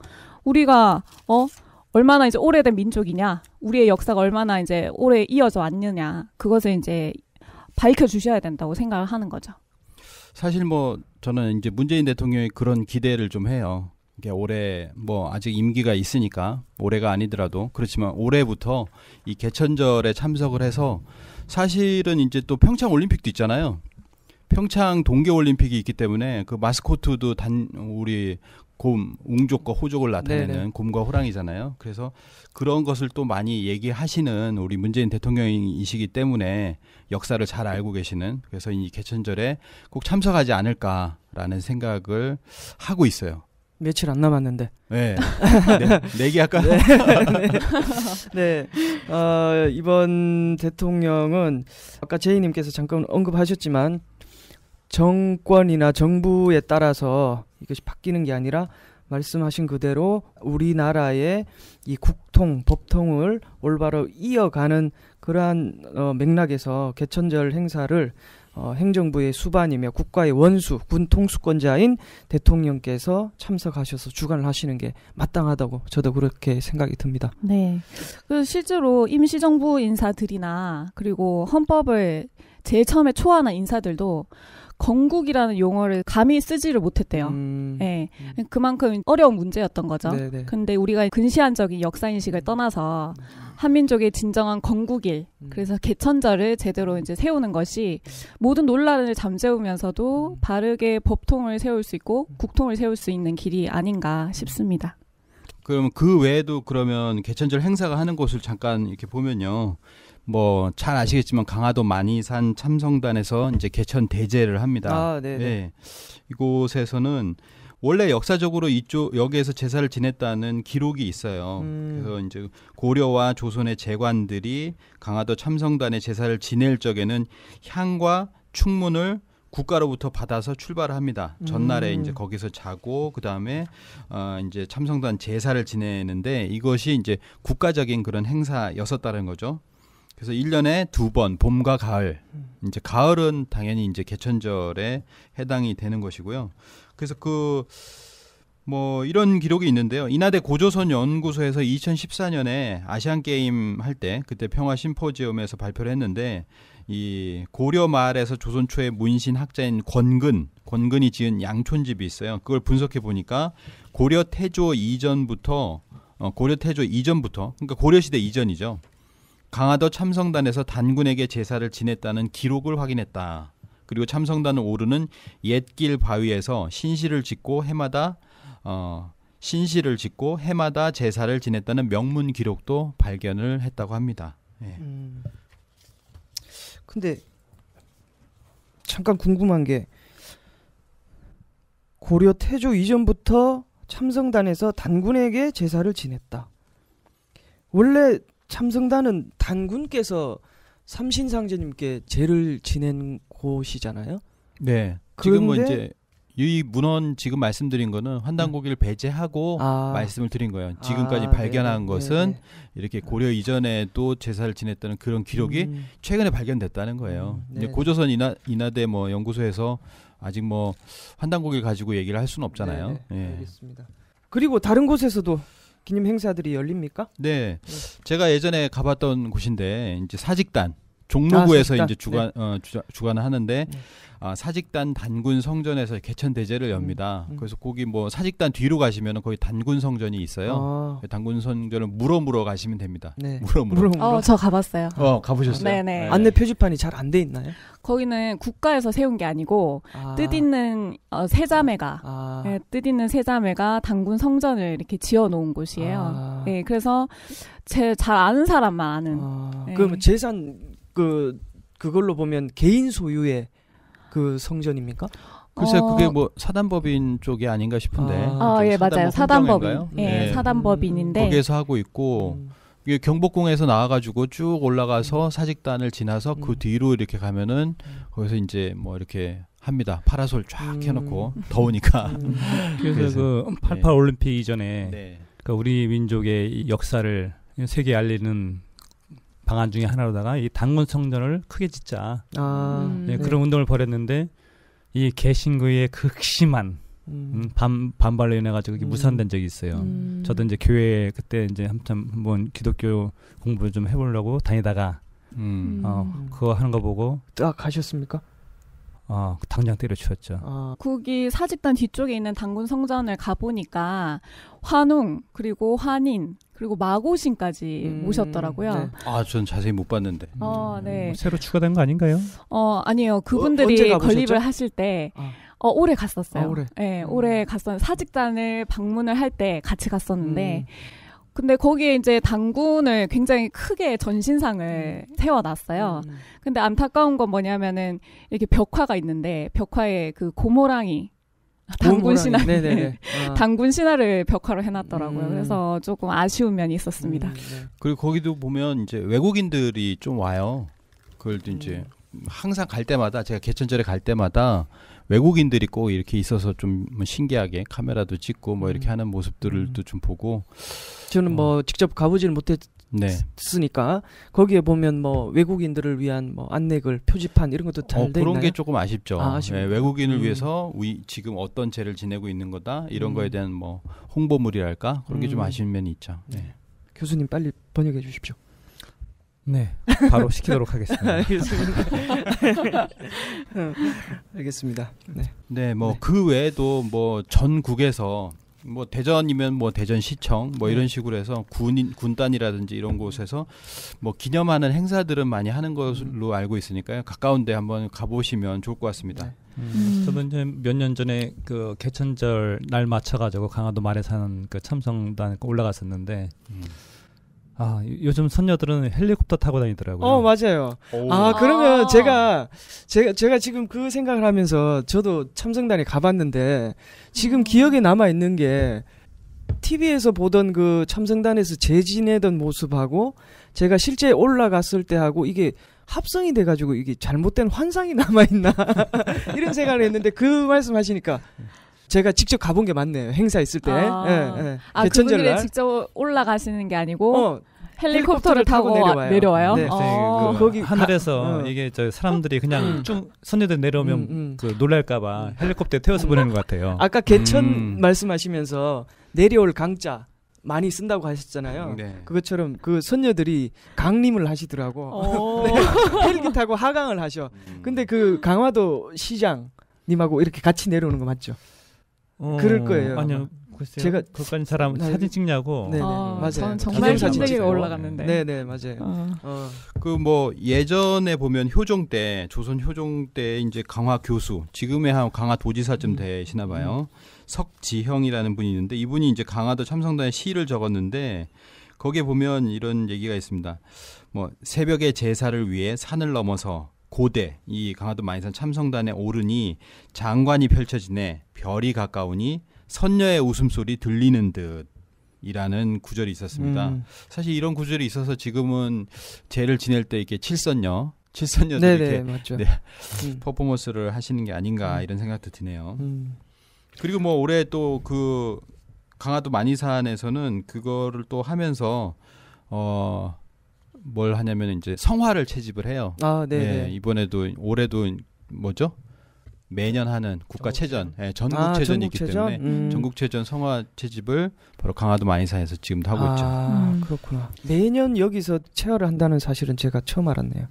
우리가 어 얼마나 이제 오래된 민족이냐, 우리의 역사가 얼마나 이제 오래 이어져 왔느냐, 그것을 이제 밝혀 주셔야 된다고 생각을 하는 거죠. 사실 뭐 저는 이제 문재인 대통령의 그런 기대를 좀 해요. 이게 올해 뭐 아직 임기가 있으니까 올해가 아니더라도 그렇지만 올해부터 이 개천절에 참석을 해서 사실은 이제 또 평창 올림픽도 있잖아요. 평창 동계 올림픽이 있기 때문에 그 마스코트도 단 우리 곰, 웅족과 호족을 나타내는 네네. 곰과 호랑이잖아요. 그래서 그런 것을 또 많이 얘기하시는 우리 문재인 대통령이시기 때문에 역사를 잘 알고 계시는 그래서 이 개천절에 꼭 참석하지 않을까라는 생각을 하고 있어요. 며칠 안 남았는데. 네. 내기 할까? 네. 네. 네. 네. 어, 이번 대통령은 아까 제이님께서 잠깐 언급하셨지만 정권이나 정부에 따라서 이것이 바뀌는 게 아니라 말씀하신 그대로 우리나라의 이 국통, 법통을 올바로 이어가는 그러한 어, 맥락에서 개천절 행사를 어, 행정부의 수반이며 국가의 원수, 군 통수권자인 대통령께서 참석하셔서 주관을 하시는 게 마땅하다고 저도 그렇게 생각이 듭니다. 네. 그 실제로 임시정부 인사들이나 그리고 헌법을 제일 처음에 초안한 인사들도 건국이라는 용어를 감히 쓰지를 못했대요. 음. 네. 그만큼 어려운 문제였던 거죠. 네네. 네. 근데 우리가 근시안적인 역사인식을 음. 떠나서 한민족의 진정한 건국일, 음. 그래서 개천절을 제대로 이제 세우는 것이 모든 논란을 잠재우면서도 바르게 법통을 세울 수 있고 국통을 세울 수 있는 길이 아닌가 싶습니다. 그러면그 외에도 그러면 개천절 행사가 하는 곳을 잠깐 이렇게 보면요. 뭐 잘 아시겠지만 강화도 만이산 참성단에서 이제 개천 대제를 합니다. 아, 네. 네. 예. 이곳에서는 원래 역사적으로 이쪽 여기에서 제사를 지냈다는 기록이 있어요. 음. 그래서 이제 고려와 조선의 재관들이 강화도 참성단에 제사를 지낼 적에는 향과 충문을 국가로부터 받아서 출발을 합니다. 전날에 음. 이제 거기서 자고 그 다음에 어, 이제 참성단 제사를 지내는데 이것이 이제 국가적인 그런 행사였었다는 거죠. 그래서 1년에 두 번 봄과 가을. 이제 가을은 당연히 이제 개천절에 해당이 되는 것이고요. 그래서 그 뭐 이런 기록이 있는데요. 이나대 고조선 연구소에서 2014년에 아시안 게임 할 때 그때 평화 심포지엄에서 발표를 했는데 이 고려 말에서 조선 초의 문신 학자인 권근 권근이 지은 양촌집이 있어요. 그걸 분석해 보니까 고려 태조 이전부터 어, 고려 태조 이전부터 그러니까 고려 시대 이전이죠. 강화도 참성단에서 단군에게 제사를 지냈다는 기록을 확인했다. 그리고 참성단을 오르는 옛길 바위에서 신시를 짓고 해마다 어, 신시를 짓고 해마다 제사를 지냈다는 명문 기록도 발견을 했다고 합니다. 예. 음. 근데 잠깐 궁금한 게 고려 태조 이전부터 참성단에서 단군에게 제사를 지냈다. 원래 참성단은 단군께서 삼신상제님께 제를 지낸 곳이잖아요. 네. 지금 뭐 이제 이 문헌 지금 말씀드린 거는 환단고기를 네. 배제하고 아. 말씀을 드린 거예요. 아, 지금까지 아, 발견한 네네. 네, 것은 네네. 네. 이렇게 고려 이전에도 제사를 지냈다는 그런 기록이 음. 최근에 발견됐다는 거예요. 음, 이제 고조선 이나, 인하대 뭐 연구소에서 아직 뭐 환단고기를 가지고 얘기를 할 수는 없잖아요. 네, 예. 알겠습니다. 그리고 다른 곳에서도 기념 행사들이 열립니까? 네. 네. 제가 예전에 가봤던 곳인데 이제 사직단 종로구에서 아, 이제 주관 네. 어, 주자, 주관을 하는데 네. 아, 사직단 단군 성전에서 개천 대제를 음. 엽니다. 음, 음. 그래서 거기 뭐 사직단 뒤로 가시면 거기 단군 성전이 있어요. 아. 그 단군 성전을 물어 물어 가시면 됩니다. 네. 물어 물어. 어, 저 가봤어요. 어, 가보셨어요? 네네. 네. 네. 안내 표지판이 잘 안 돼 있나요? 거기는 국가에서 세운 게 아니고 아. 뜻 있는 어, 세자매가 아. 네, 뜻 있는 세자매가 단군 성전을 이렇게 지어 놓은 곳이에요. 아. 네, 그래서 제잘 아는 사람만 아는. 아. 네. 그러면 재산 그 그걸로 보면 개인 소유의 그 성전입니까? 글쎄 어... 그게 뭐 사단법인 쪽이 아닌가 싶은데. 아, 아 예, 맞아요. 사단법인. 네. 예, 네. 사단법인인데. 거기에서 하고 있고 음. 이게 경복궁에서 나와가지고 쭉 올라가서 음. 사직단을 지나서 그 음. 뒤로 이렇게 가면은 음. 거기서 이제 뭐 이렇게 합니다. 파라솔 쫙 음. 해놓고 더우니까. 음. 그래서, 그래서 그88 올림픽 이전에 네. 그 우리 민족의 역사를 세계에 알리는 방안 중에 하나로다가 이 당군 성전을 크게 짓자 아, 음. 네, 네. 그런 운동을 벌였는데 이 개신교의 극심한 음. 음. 반, 반발로 인해 가지고 음. 무산된 적이 있어요. 음. 저도 이제 교회 에 그때 이제 한참 한번 기독교 공부를 좀 해보려고 다니다가 음. 어, 그거 하는 거 보고 딱 가셨습니까? 어, 당장 때려치웠죠. 어, 국이 사직단 뒤쪽에 있는 당군 성전을 가보니까 환웅 그리고 환인 그리고 마고신까지 음, 모셨더라고요. 네. 아, 전 자세히 못 봤는데. 어, 음, 네. 음. 새로 추가된 거 아닌가요? 어, 아니에요. 어, 그분들이 어, 건립을 하실 때. 아. 어, 올해 갔었어요. 아, 올해. 네, 올해 음. 갔었는데, 사직단을 방문을 할 때 같이 갔었는데, 음. 근데 거기에 이제 당군을 굉장히 크게 전신상을 음. 세워놨어요. 음, 음. 근데 안타까운 건 뭐냐면은 이렇게 벽화가 있는데 벽화에 그 고모랑이 아, 당군 신화, 네. 아. 당군 신화를 벽화로 해놨더라고요. 음. 그래서 조금 아쉬운 면이 있었습니다. 음, 네. 그리고 거기도 보면 이제 외국인들이 좀 와요. 그걸 또 이제 음. 항상 갈 때마다 제가 개천절에 갈 때마다 외국인들이 꼭 이렇게 있어서 좀 신기하게 카메라도 찍고 뭐 이렇게 음. 하는 모습들도좀 음. 보고 저는 뭐 어. 뭐 직접 가보지는 못했으니까 네. 거기에 보면 뭐 외국인들을 위한 뭐 안내글 표지판 이런 것도 어, 잘돼 어, 있나요? 게 조금 아쉽죠. 아, 네, 외국인을 음. 위해서 우리 지금 어떤 죄를 지내고 있는 거다 이런 거에 음. 대한 뭐 홍보물이랄까 그런 게좀 음. 아쉬운 면이 있죠. 네. 네. 교수님 빨리 번역해 주십시오. 네, 바로 시키도록 하겠습니다. 알겠습니다. 음, 알겠습니다. 네, 네, 뭐 그 외에도 뭐 전국에서 뭐 대전이면 뭐 대전시청 뭐 이런 네. 식으로 해서 군인 군단이라든지 이런 곳에서 뭐 기념하는 행사들은 많이 하는 것으로 알고 있으니까요. 가까운데 한번 가보시면 좋을 것 같습니다. 네. 음. 음. 저도 이제 몇년 전에 그 개천절 날 맞춰가지고 강화도 말에 사는 그 참성단 올라갔었는데. 음. 아, 요즘 선녀들은 헬리콥터 타고 다니더라고요. 어, 맞아요. 오. 아, 그러면 아. 제가, 제가, 제가 지금 그 생각을 하면서 저도 참성단에 가봤는데 지금 음. 기억에 남아있는 게 TV에서 보던 그 참성단에서 재진해던 모습하고 제가 실제 올라갔을 때하고 이게 합성이 돼가지고 이게 잘못된 환상이 남아있나 이런 생각을 했는데 그 말씀 하시니까 제가 직접 가본 게 맞네요. 행사 있을 때. 아, 예, 예. 아 그분들이 직접 올라가시는 게 아니고 어, 헬리콥터를, 헬리콥터를 타고, 타고 내려와요. 네. 아~ 그 거기 하늘에서 가, 어. 이게 저 사람들이 그냥 음. 쭉 선녀들 내려오면 음, 음. 그 놀랄까봐 음. 헬리콥터에 태워서 보내는 것 같아요. 아까 개천 음. 말씀하시면서 내려올 강자 많이 쓴다고 하셨잖아요. 네. 그것처럼 그 선녀들이 강림을 하시더라고. 어. 네. 헬기 타고 하강을 하셔. 음. 근데 그 강화도 시장 님하고 이렇게 같이 내려오는 거 맞죠? 어, 그럴 거예요. 어, 아니요. 글쎄요. 제가 그까지 사람 나, 네. 사진 찍냐고. 네, 어, 맞아요. 저는 정말 힘들게 올라갔는데. 네, 네, 맞아요. 어. 어. 그뭐 예전에 보면 효종 때 조선 효종 때 이제 강화 교수 지금의 한 강화 도지사쯤 음. 되시나 봐요. 음. 석지형이라는 분이 있는데 이분이 이제 강화도 참성단에 시를 적었는데 거기에 보면 이런 얘기가 있습니다. 뭐새벽에 제사를 위해 산을 넘어서 고대 이 강화도 마인산 참성단에 오르니 장관이 펼쳐지네 별이 가까우니 선녀의 웃음소리 들리는 듯 이라는 구절이 있었습니다. 음. 사실 이런 구절이 있어서 지금은 제를 지낼 때 이렇게 칠선녀, 칠선녀들 이렇게 맞죠. 네, 음. 퍼포먼스를 하시는 게 아닌가 음. 이런 생각도 드네요. 음. 그리고 뭐 올해 또 그 강화도 마니산에서는 그거를 또 하면서 어뭘 하냐면 이제 성화를 채집을 해요. 아, 네. 예, 네. 이번에도 올해도 뭐죠? 매년 하는 국가체전, 예, 전국체전이 아, 있기 전국체전? 때문에 음. 전국체전 성화 채집을 바로 강화도 마이사에서 지금도 하고 아, 있죠. 음. 그렇구나. 매년 여기서 체화를 한다는 사실은 제가 처음 알았네요.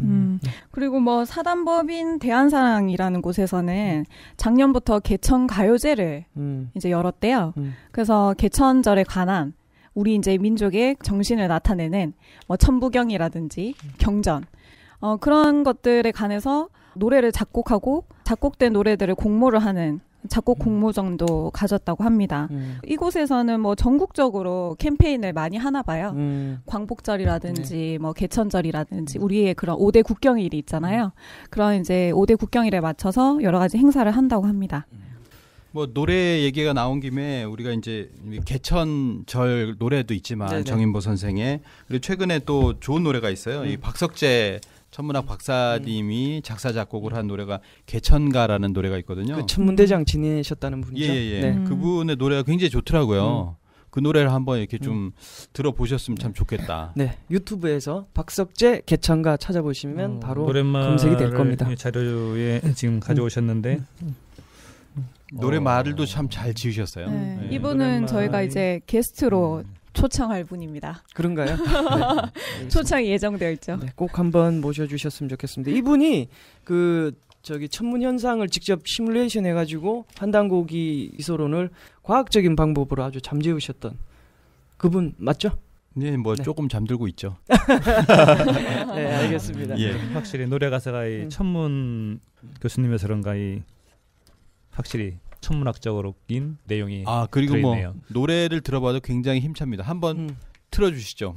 음. 음. 네. 그리고 뭐 사단법인 대한사랑이라는 곳에서는 작년부터 개천 가요제를 음. 이제 열었대요. 음. 그래서 개천절에 관한 우리 이제 민족의 정신을 나타내는 뭐 천부경이라든지 경전 어, 그런 것들에 관해서 노래를 작곡하고 작곡된 노래들을 공모를 하는 작곡 음. 공모정도 가졌다고 합니다. 음. 이곳에서는 뭐 전국적으로 캠페인을 많이 하나 봐요. 음. 광복절이라든지 네. 뭐 개천절이라든지 음. 우리의 그런 5대 국경일이 있잖아요. 음. 그런 이제 5대 국경일에 맞춰서 여러 가지 행사를 한다고 합니다. 음. 뭐 노래 얘기가 나온 김에 우리가 이제 개천절 노래도 있지만 네네. 정인보 선생의 그리고 최근에 또 좋은 노래가 있어요. 음. 이 박석재 천문학 박사님이 음. 작사 작곡을 한 노래가 개천가라는 노래가 있거든요. 그 천문대장 지내셨다는 분이죠. 예, 예. 예. 네. 음. 그 그분의 노래가 굉장히 좋더라고요. 음. 그 노래를 한번 이렇게 음. 좀 들어보셨으면 참 네. 좋겠다. 네, 유튜브에서 박석재 개천가 찾아보시면 어, 바로 검색이 될 겁니다. 자료에 지금 가져오셨는데 음. 노래 어. 말도 참 잘 지으셨어요. 네. 네. 이분은 저희가 이제 게스트로 네. 초청할 분입니다. 그런가요? 네. 초청이 예정되어 있죠. 네, 꼭 한번 모셔주셨으면 좋겠습니다. 이분이 그 저기 천문 현상을 직접 시뮬레이션 해가지고 판단고기 이소론을 과학적인 방법으로 아주 잠재우셨던 그분 맞죠? 네, 뭐 네. 조금 잠들고 있죠. 네, 알겠습니다. 예. 확실히 노래 가사가 이 음. 천문 교수님에서 그런가 이 확실히 천문학적인 으로 내용이 아 그리고 뭐 들어있네요. 뭐 노래를 들어봐도 굉장히 힘찹니다. 한번 음. 틀어주시죠.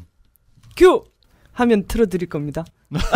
큐 하면 틀어드릴 겁니다.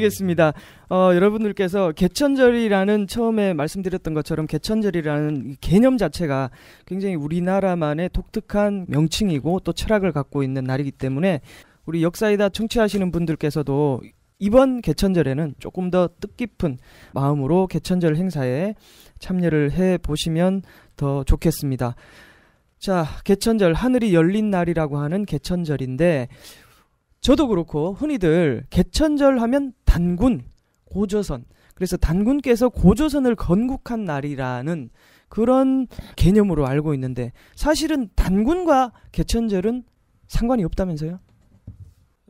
알겠습니다. 어, 여러분들께서 개천절이라는 처음에 말씀드렸던 것처럼 개천절이라는 개념 자체가 굉장히 우리나라만의 독특한 명칭이고 또 철학을 갖고 있는 날이기 때문에 우리 역사이다 청취하시는 분들께서도 이번 개천절에는 조금 더 뜻깊은 마음으로 개천절 행사에 참여를 해 보시면 더 좋겠습니다. 자, 개천절, 하늘이 열린 날이라고 하는 개천절인데, 저도 그렇고 흔히들 개천절 하면 단군, 고조선. 그래서 단군께서 고조선을 건국한 날이라는 그런 개념으로 알고 있는데 사실은 단군과 개천절은 상관이 없다면서요?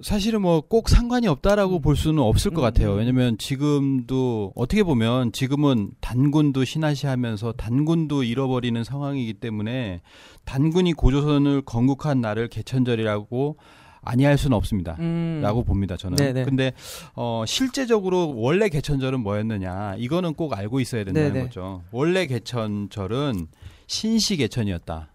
사실은 뭐 꼭 상관이 없다라고 음. 볼 수는 없을 것 음, 같아요. 음. 왜냐면 지금도 어떻게 보면 지금은 단군도 신하시하면서 단군도 잃어버리는 상황이기 때문에 단군이 고조선을 건국한 날을 개천절이라고 아니할 수는 없습니다라고 음. 봅니다 저는. 네네. 네. 근데 어, 실제적으로 원래 개천절은 뭐였느냐 이거는 꼭 알고 있어야 된다는 네네. 네. 거죠. 원래 개천절은 신시 개천이었다.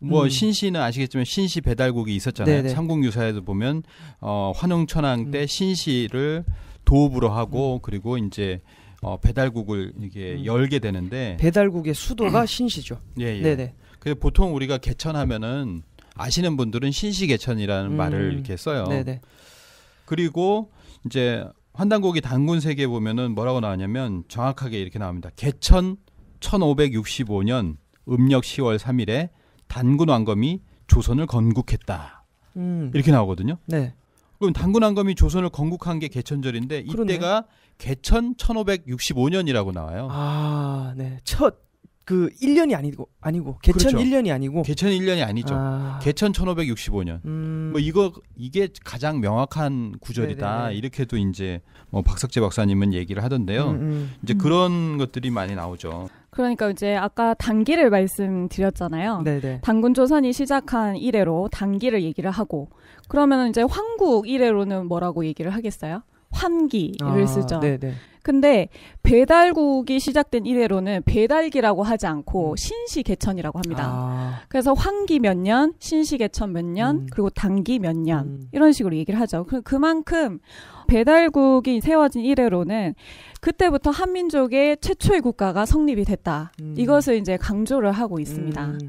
뭐 음. 신시는 아시겠지만 신시 배달국이 있었잖아요. 네네. 네. 삼국유사에도 보면 어, 환웅천왕때 음. 신시를 도읍으로 하고 음. 그리고 이제 어, 배달국을 이게 음. 열게 되는데 배달국의 수도가 신시죠. 예, 예. 네네. 그 보통 우리가 개천하면은 아시는 분들은 신시개천이라는 음. 말을 이렇게 써요. 네네. 그리고 이제 환단곡이 단군 세계에 보면은 뭐라고 나왔냐면 정확하게 이렇게 나옵니다. 개천 1565년 음력 10월 3일에 단군 왕검이 조선을 건국했다. 음. 이렇게 나오거든요. 네. 그럼 단군 왕검이 조선을 건국한 게 개천절인데 이때가 그러네. 개천 1565년이라고 나와요. 아, 네. 첫그 1년이 아니고 아니고 개천 그렇죠. 1년이 아니고 개천 1년이 아니죠. 아... 개천 1565년. 음... 뭐 이거 이게 가장 명확한 구절이다. 네네네. 이렇게도 이제 뭐 박석재 박사님은 얘기를 하던데요. 음, 음. 이제 음. 그런 것들이 많이 나오죠. 그러니까 이제 아까 단기를 말씀드렸잖아요. 네네. 단군 조선이 시작한 이래로 단기를 얘기를 하고 그러면 이제 황국 이래로는 뭐라고 얘기를 하겠어요? 환기를 아, 쓰죠. 네네. 근데 배달국이 시작된 이래로는 배달기라고 하지 않고 음. 신시 개천이라고 합니다. 아. 그래서 황기몇 년, 신시 개천 몇 년, 음. 그리고 단기 몇 년, 음. 이런 식으로 얘기를 하죠. 그, 그만큼 배달국이 세워진 이래로는 그때부터 한민족의 최초의 국가가 성립이 됐다. 음. 이것을 이제 강조를 하고 있습니다. 음.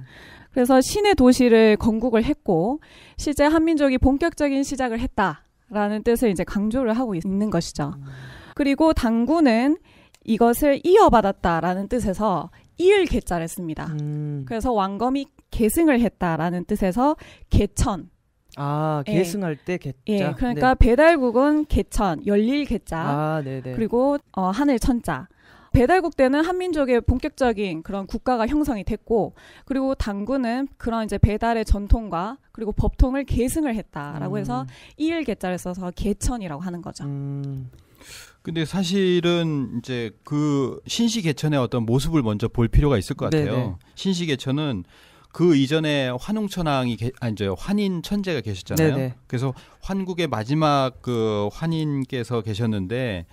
그래서 신의 도시를 건국을 했고 실제 한민족이 본격적인 시작을 했다라는 뜻을 이제 강조를 하고 있는 것이죠. 음. 그리고 당구는 이것을 이어받았다라는 뜻에서 이을 개자를 씁니다. 음. 그래서 왕검이 계승을 했다라는 뜻에서 개천. 아, 예. 계승할 예. 때 개자. 예, 그러니까 네. 배달국은 개천, 열릴 개자. 아, 그리고 어, 하늘 천자. 배달국 때는 한민족의 본격적인 그런 국가가 형성이 됐고 그리고 당구는 그런 이제 배달의 전통과 그리고 법통을 계승을 했다라고 음. 해서 이을 개자를 써서 개천이라고 하는 거죠. 음. 근데 사실은 이제 그 신시 개천의 어떤 모습을 먼저 볼 필요가 있을 것 같아요. 신시 개천은 그 이전에 환웅천왕이 아니 이 환인 천재가 계셨잖아요. 네네. 그래서 환국의 마지막 그 환인께서 계셨는데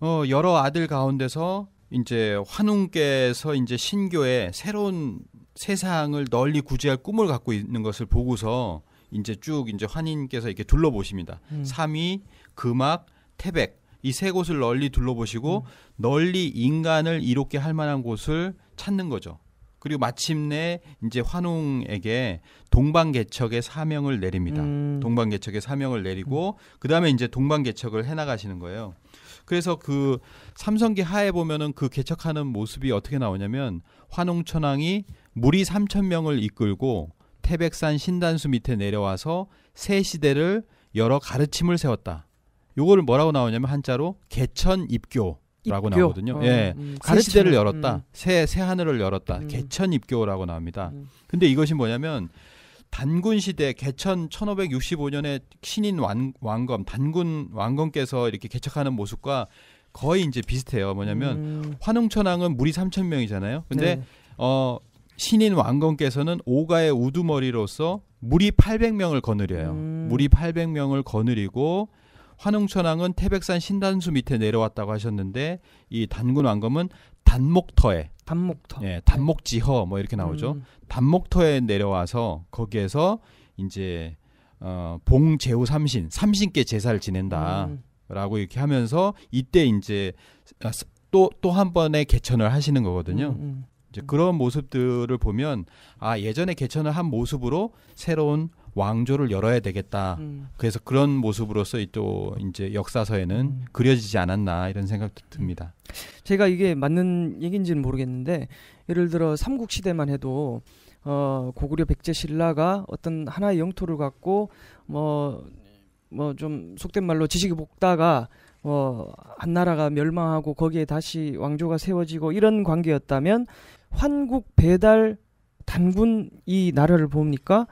어 여러 아들 가운데서 이제 환웅께서 이제 신교에 새로운 세상을 널리 구제할 꿈을 갖고 있는 것을 보고서 이제 쭉 이제 환인께서 이렇게 둘러보십니다. 음. 삼위, 금악, 태백 이세 곳을 널리 둘러보시고 음. 널리 인간을 이롭게 할 만한 곳을 찾는 거죠. 그리고 마침내 이제 환웅에게 동방개척의 사명을 내립니다. 음. 동방개척의 사명을 내리고 음. 그 다음에 이제 동방개척을 해나가시는 거예요. 그래서 그 삼성기 하에 보면은 그 개척하는 모습이 어떻게 나오냐면 환웅천왕이 무리 삼천 명을 이끌고 태백산 신단수 밑에 내려와서 새 시대를 여러 가르침을 세웠다. 요거를 뭐라고 나오냐면 한자로 개천 입교. 라고 나오거든요. 어, 예, 음, 새 음. 그렇죠. 시대를 열었다, 새새 음. 새 하늘을 열었다, 음. 개천 입교라고 나옵니다. 음. 근데 이것이 뭐냐면 단군 시대 개천 1565년에 신인 왕, 왕검 단군 왕검께서 이렇게 개척하는 모습과 거의 이제 비슷해요. 뭐냐면 음. 환웅천왕은 무리 3천 명이잖아요. 근데 네. 어 신인 왕건께서는 오가의 우두머리로서 무리 800명을 거느려요. 음. 무리 800명을 거느리고 환웅천왕은 태백산 신단수 밑에 내려왔다고 하셨는데 이 단군 왕검은 단목터에 단목터. 예, 단목지허 뭐 이렇게 네. 나오죠. 음. 단목터에 내려와서 거기에서 이제 어, 봉제후 삼신, 삼신께 제사를 지낸다라고 음. 이렇게 하면서 이때 이제 아, 또또 한 번의 개천을 하시는 거거든요. 음, 음 이제 음. 그런 모습들을 보면 아 예전에 개천을 한 모습으로 새로운 왕조를 열어야 되겠다. 음. 그래서 그런 모습으로서 또 이제 역사서에는 음. 그려지지 않았나 이런 생각도 듭니다. 제가 이게 맞는 얘기인지는 모르겠는데 예를 들어 삼국 시대만 해도 어 고구려 백제 신라가 어떤 하나의 영토를 갖고 뭐 뭐 좀 속된 말로 지식이 볶다가 뭐 한나라가 멸망하고 거기에 다시 왕조가 세워지고 이런 관계였다면 환국 배달 단군 이 나라를 봅니까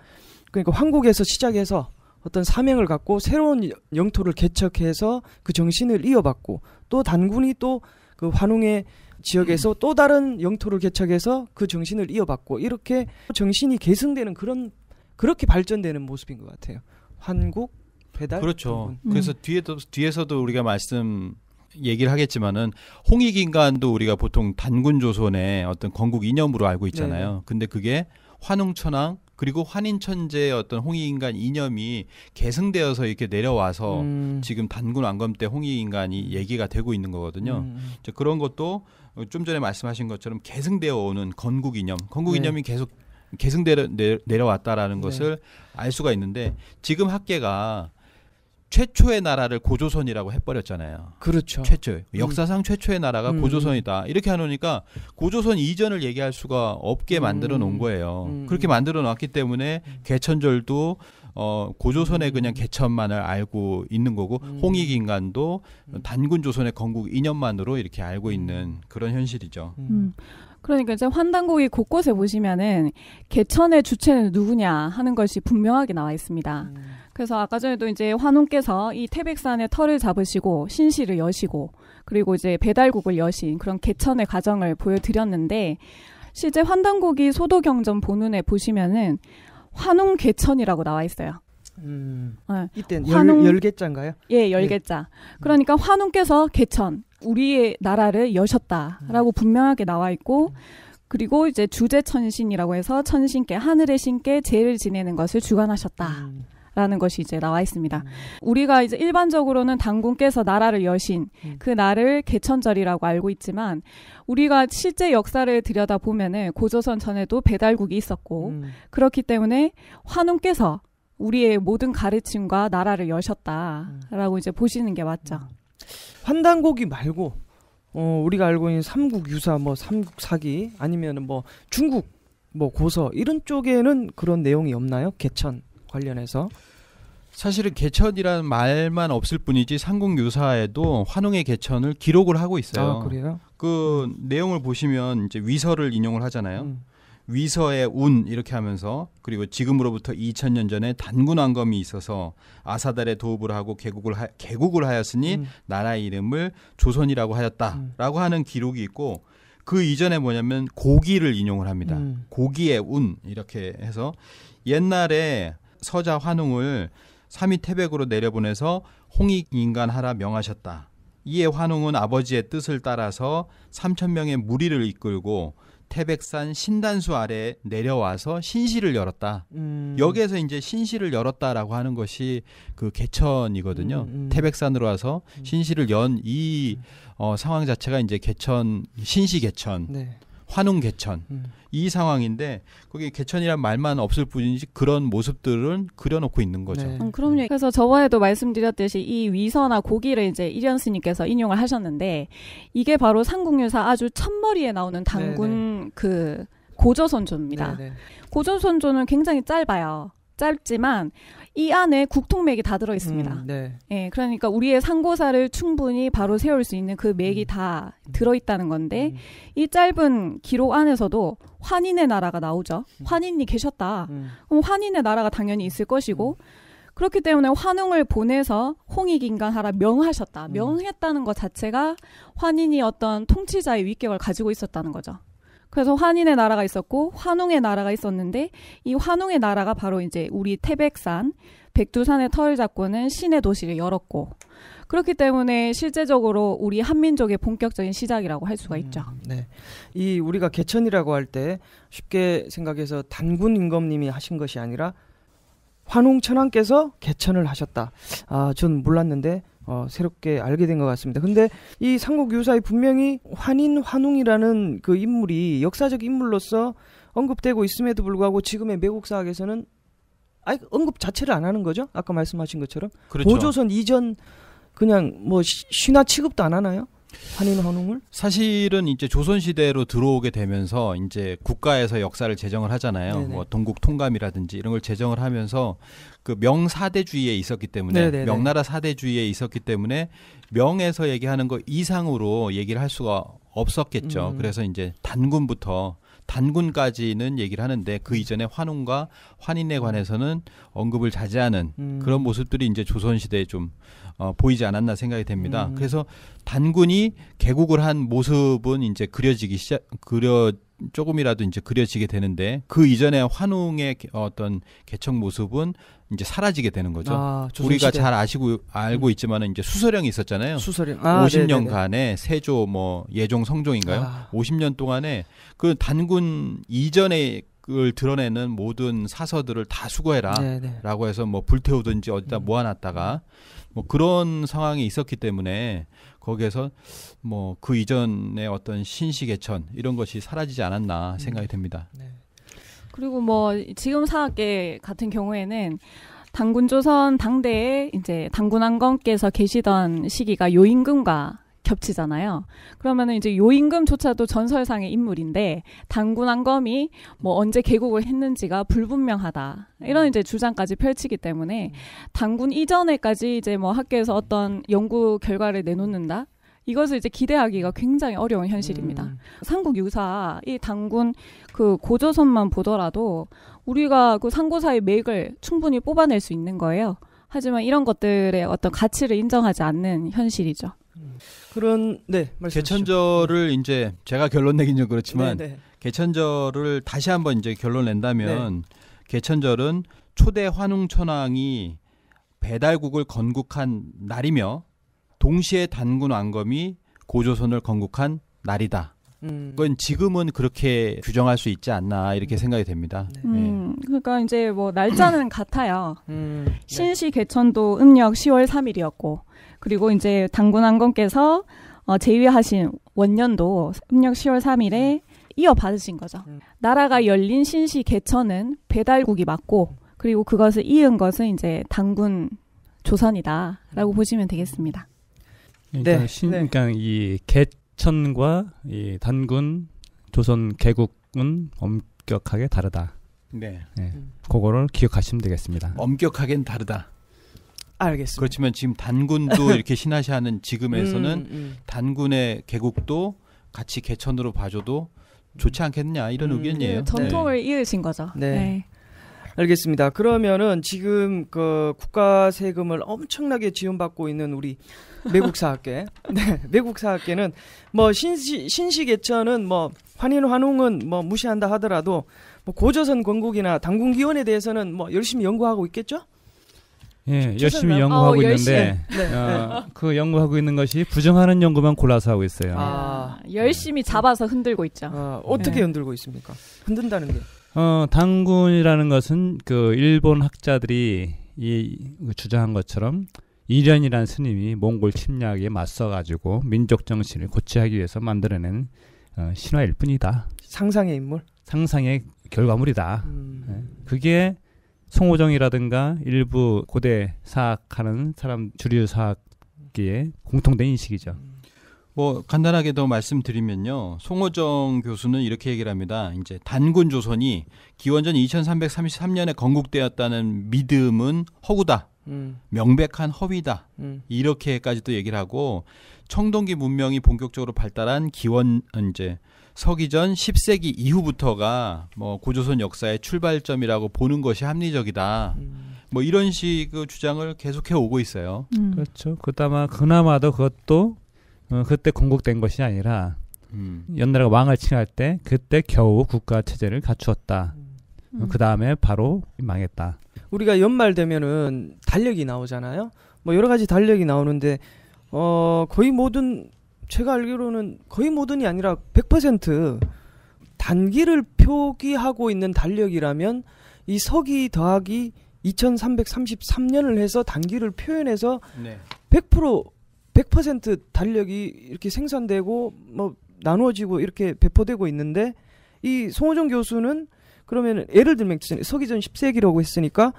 그러니까 황국에서 시작해서 어떤 사명을 갖고 새로운 영토를 개척해서 그 정신을 이어받고 또 단군이 또 그 환웅의 지역에서 또 다른 영토를 개척해서 그 정신을 이어받고 이렇게 정신이 계승되는 그런 그렇게 발전되는 모습인 것 같아요. 한국 배달 그렇죠. 음. 그래서 뒤에도 뒤에서도 우리가 말씀 얘기를 하겠지만은 홍익인간도 우리가 보통 단군 조선의 어떤 건국 이념으로 알고 있잖아요. 네네. 근데 그게 환웅천왕 그리고 환인 천재의 어떤 홍익 인간 이념이 계승되어서 이렇게 내려와서 음. 지금 단군 왕검 때 홍익 인간이 얘기가 되고 있는 거거든요. 음. 음. 이 그런 것도 좀 전에 말씀하신 것처럼 계승되어 오는 건국 이념, 건국 네. 이념이 계속 계승되어 내려왔다라는 네. 것을 알 수가 있는데 지금 학계가 최초의 나라를 고조선이라고 해버렸잖아요. 그렇죠. 최초 음. 역사상 음. 최초의 나라가 음. 고조선이다. 이렇게 해놓으니까 고조선 이전을 얘기할 수가 없게 만들어 놓은 음. 거예요. 음. 그렇게 만들어 놨기 때문에 개천절도 어, 고조선의 그냥 개천만을 알고 있는 거고 홍익인간도 단군 조선의 건국 2년만으로 이렇게 알고 있는 그런 현실이죠. 그러니까 이제 환단고이 곳곳에 보시면은 개천의 주체는 누구냐 하는 것이 분명하게 나와 있습니다. 그래서 아까 전에도 이제 환웅께서 이 태백산의 털을 잡으시고 신시를 여시고 그리고 이제 배달국을 여신 그런 개천의 과정을 보여드렸는데 실제 환단곡이 소도경전 본운에 보시면은 환웅 개천이라고 나와 있어요. 음, 네. 이때 환웅 열개자인가요? 예, 열개자. 예. 그러니까 음. 환웅께서 개천 우리의 나라를 여셨다라고 음. 분명하게 나와 있고. 음. 그리고 이제 주제천신이라고 해서 천신께 하늘의 신께 제를 지내는 것을 주관하셨다. 음. 라는 것이 이제 나와 있습니다. 음. 우리가 이제 일반적으로는 당군께서 나라를 여신, 음. 그 나를 개천절이라고 알고 있지만, 우리가 실제 역사를 들여다보면은 고조선 전에도 배달국이 있었고, 음. 그렇기 때문에 환웅께서 우리의 모든 가르침과 나라를 여셨다라고 음. 이제 보시는 게 맞죠. 음. 환단고기 말고, 어, 우리가 알고 있는 삼국 유사, 뭐 삼국 사기, 아니면 은뭐 중국, 뭐 고서, 이런 쪽에는 그런 내용이 없나요? 개천 관련해서? 사실은 개천이라는 말만 없을 뿐이지 상공유사에도 환웅의 개천을 기록을 하고 있어요. 아, 그래요? 그 음. 내용을 보시면 이제 위서를 인용을 하잖아요. 음. 위서의 운 이렇게 하면서 그리고 지금으로부터 2000년 전에 단군 왕검이 있어서 아사달의 도읍을 하고 개국을 하, 개국을 하였으니 음. 나라의 이름을 조선이라고 하였다라고 음. 하는 기록이 있고 그 이전에 뭐냐면 고기를 인용을 합니다. 음. 고기의 운 이렇게 해서 옛날에 서자 환웅을 삼위 태백으로 내려보내서 홍익 인간하라 명하셨다. 이에 환웅은 아버지의 뜻을 따라서 3천 명의 무리를 이끌고 태백산 신단수 아래 내려와서 신시를 열었다. 음. 여기에서 이제 신시를 열었다라고 하는 것이 그 개천이거든요. 음, 음. 태백산으로 와서 음. 신시를 연이 어, 상황 자체가 이제 개천 신시 개천. 네. 환웅 개천 음. 이 상황인데 거기 개천이란 말만 없을 뿐이지 그런 모습들은 그려놓고 있는 거죠. 네. 음, 그럼요. 그래서 저번에도 말씀드렸듯이 이 위서나 고기를 이제 일연 스님께서 인용을 하셨는데 이게 바로 삼국유사 아주 첫머리에 나오는 단군 네네. 그 고조선조입니다. 네네. 네. 고조선조는 굉장히 짧아요. 짧지만 이 안에 국통맥이 다 들어 있습니다. 음, 네. 예, 그러니까 우리의 상고사를 충분히 바로 세울 수 있는 그 맥이 음. 다 들어 있다는 건데 음. 이 짧은 기록 안에서도 환인의 나라가 나오죠. 음. 환인이 계셨다. 음. 그럼 환인의 나라가 당연히 있을 것이고 그렇기 때문에 환웅을 보내서 홍익인간하라 명하셨다. 음. 명했다는 것 자체가 환인이 어떤 통치자의 위격을 가지고 있었다는 거죠. 그래서 환인의 나라가 있었고 환웅의 나라가 있었는데 이 환웅의 나라가 바로 이제 우리 태백산 백두산의 털 잡고는 신의 도시를 열었고 그렇기 때문에 실제적으로 우리 한민족의 본격적인 시작이라고 할 수가 음, 있죠. 음, 네, 이 우리가 개천이라고 할 때 쉽게 생각해서 단군 임금님이 하신 것이 아니라 환웅천왕께서 개천을 하셨다. 아, 전 몰랐는데 어, 새롭게 알게 된 것 같습니다. 근데 이 삼국 유사에 분명히 환인 환웅이라는 그 인물이 역사적 인물로서 언급되고 있음에도 불구하고 지금의 매국 사학에서는 아이 그 언급 자체를 안 하는 거죠. 아까 말씀하신 것처럼 그렇죠. 보조선 이전 그냥 뭐 신화 취급도 안 하나요? 한인 한웅을? 사실은 이제 조선 시대로 들어오게 되면서 이제 국가에서 역사를 제정을 하잖아요. 네네. 뭐 동국 통감이라든지 이런 걸 제정을 하면서 그 명사대주의에 있었기 때문에 네네네. 명나라 사대주의에 있었기 때문에 명에서 얘기하는 거 이상으로 얘기를 할 수가 없었겠죠. 음. 그래서 이제 단군부터 단군까지는 얘기를 하는데 그 음. 이전에 환웅과 환인에 음. 관해서는 언급을 자제하는 음. 그런 모습들이 이제 조선 시대에 좀 어, 보이지 않았나 생각이 됩니다. 음. 그래서 단군이 개국을 한 모습은 이제 그려지기 시작 그려 조금이라도 이제 그려지게 되는데 그 이전에 환웅의 어떤 개척 모습은 이제 사라지게 되는 거죠. 아, 우리가 잘 아시고 알고 음. 있지만은 이제 수서령이 있었잖아요. 수서령. 아, 50년간의 세조 뭐 예종 성종인가요? 아. 50년 동안에 그 단군 이전에 그걸 드러내는 모든 사서들을 다 수거해라라고 해서 뭐 불태우든지 어디다 음. 모아놨다가 뭐 그런 상황이 있었기 때문에 거기에서 뭐 그 이전의 어떤 신시계천 이런 것이 사라지지 않았나 음. 생각이 됩니다 네. 그리고 뭐 지금 사학계 같은 경우에는 당군 조선 당대에 이제 당군 왕건께서 계시던 시기가 요임금과 겹치잖아요. 그러면은 이제 요임금조차도 전설상의 인물인데 단군 한검이 뭐 언제 개국을 했는지가 불분명하다 이런 음. 이제 주장까지 펼치기 때문에 단군 음. 이전에까지 이제 뭐 학계에서 어떤 연구 결과를 내놓는다 이것을 이제 기대하기가 굉장히 어려운 현실입니다. 음. 삼국 유사 이 단군 그 고조선만 보더라도 우리가 그 상고사의 맥을 충분히 뽑아낼 수 있는 거예요. 하지만 이런 것들의 어떤 가치를 인정하지 않는 현실이죠. 그런 네말씀 개천절을 이제 제가 결론 내긴 좀 그렇지만 네네. 네. 개천절을 다시 한번 이제 결론 낸다면 네. 개천절은 초대 환웅천왕이 배달국을 건국한 날이며 동시에 단군 왕검이 고조선을 건국한 날이다. 음. 그건 지금은 그렇게 규정할 수 있지 않나 이렇게 음. 생각이 됩니다. 네. 예. 음, 그러니까 이제 뭐 날짜는 같아요. 음, 네. 신시 개천도 음력 10월 3일이었고 그리고 이제 당군왕건께서 어, 재위하신 원년도 음력 10월 3일에 이어받으신 거죠. 음. 나라가 열린 신시 개천은 배달국이 맞고 그리고 그것을 이은 것은 이제 당군 조선이다라고 음. 보시면 되겠습니다. 그러니까 네. 신, 네. 그러니까 이 개, 이천과 이 단군 조선 개국은 엄격하게 다르다. 네. 네. 그거를 기억하시면 되겠습니다. 엄격하게는 다르다. 알겠습니다. 그렇지만 지금 단군도 이렇게 신하시하는 지금에서는 음, 음. 단군의 개국도 같이 개천으로 봐줘도 좋지 않겠느냐 이런 음, 의견이에요. 네, 전통을 네. 이으신 거죠. 네. 네. 알겠습니다. 그러면은 지금 그 국가 세금을 엄청나게 지원받고 있는 우리 외국 사학계, 네, 외국 사학계는 뭐 신시 신시개천은 뭐 환인 환웅은 뭐 무시한다 하더라도 뭐 고조선 건국이나 당군 기원에 대해서는 뭐 열심히 연구하고 있겠죠? 예, 열심히 아, 연구하고 어, 있는데 네. 어, 그 연구하고 있는 것이 부정하는 연구만 골라서 하고 있어요. 아, 열심히 잡아서 흔들고 있죠. 아, 어떻게 네. 흔들고 있습니까? 흔든다는 게 어, 당군이라는 것은 그 일본 학자들이 이 주장한 것처럼 이련이라는 스님이 몽골 침략에 맞서가지고 민족 정신을 고취하기 위해서 만들어낸 어, 신화일 뿐이다. 상상의 인물? 상상의 결과물이다. 음. 예. 그게 송호정이라든가 일부 고대 사학하는 사람 주류 사학기에 공통된 인식이죠. 음. 뭐 간단하게 더 말씀드리면요. 송호정 교수는 이렇게 얘기를 합니다. 이제 단군 조선이 기원전 2333년에 건국되었다는 믿음은 허구다. 음. 명백한 허위다. 음. 이렇게까지도 얘기를 하고 청동기 문명이 본격적으로 발달한 기원 어, 이제 서기전 10세기 이후부터가 뭐 고조선 역사의 출발점이라고 보는 것이 합리적이다. 음. 뭐 이런 식의 주장을 계속해 오고 있어요. 음. 그렇죠. 그나마 그나마도 그것도 어, 그때 건국된 것이 아니라 음. 연나라가 왕을 칭할 때 그때 겨우 국가 체제를 갖추었다. 음. 어, 그 다음에 바로 망했다. 우리가 연말 되면은 달력이 나오잖아요. 뭐 여러 가지 달력이 나오는데 어 거의 모든 제가 알기로는 거의 모든이 아니라 100% 단기를 표기하고 있는 달력이라면 이 서기 더하기 2333년을 해서 단기를 표현해서 네. 100% 100% 달력이 이렇게 생산되고 뭐 나누어지고 이렇게 배포되고 있는데 이 송호정 교수는 그러면 예를 들면 서기전 10세기라고 했으니까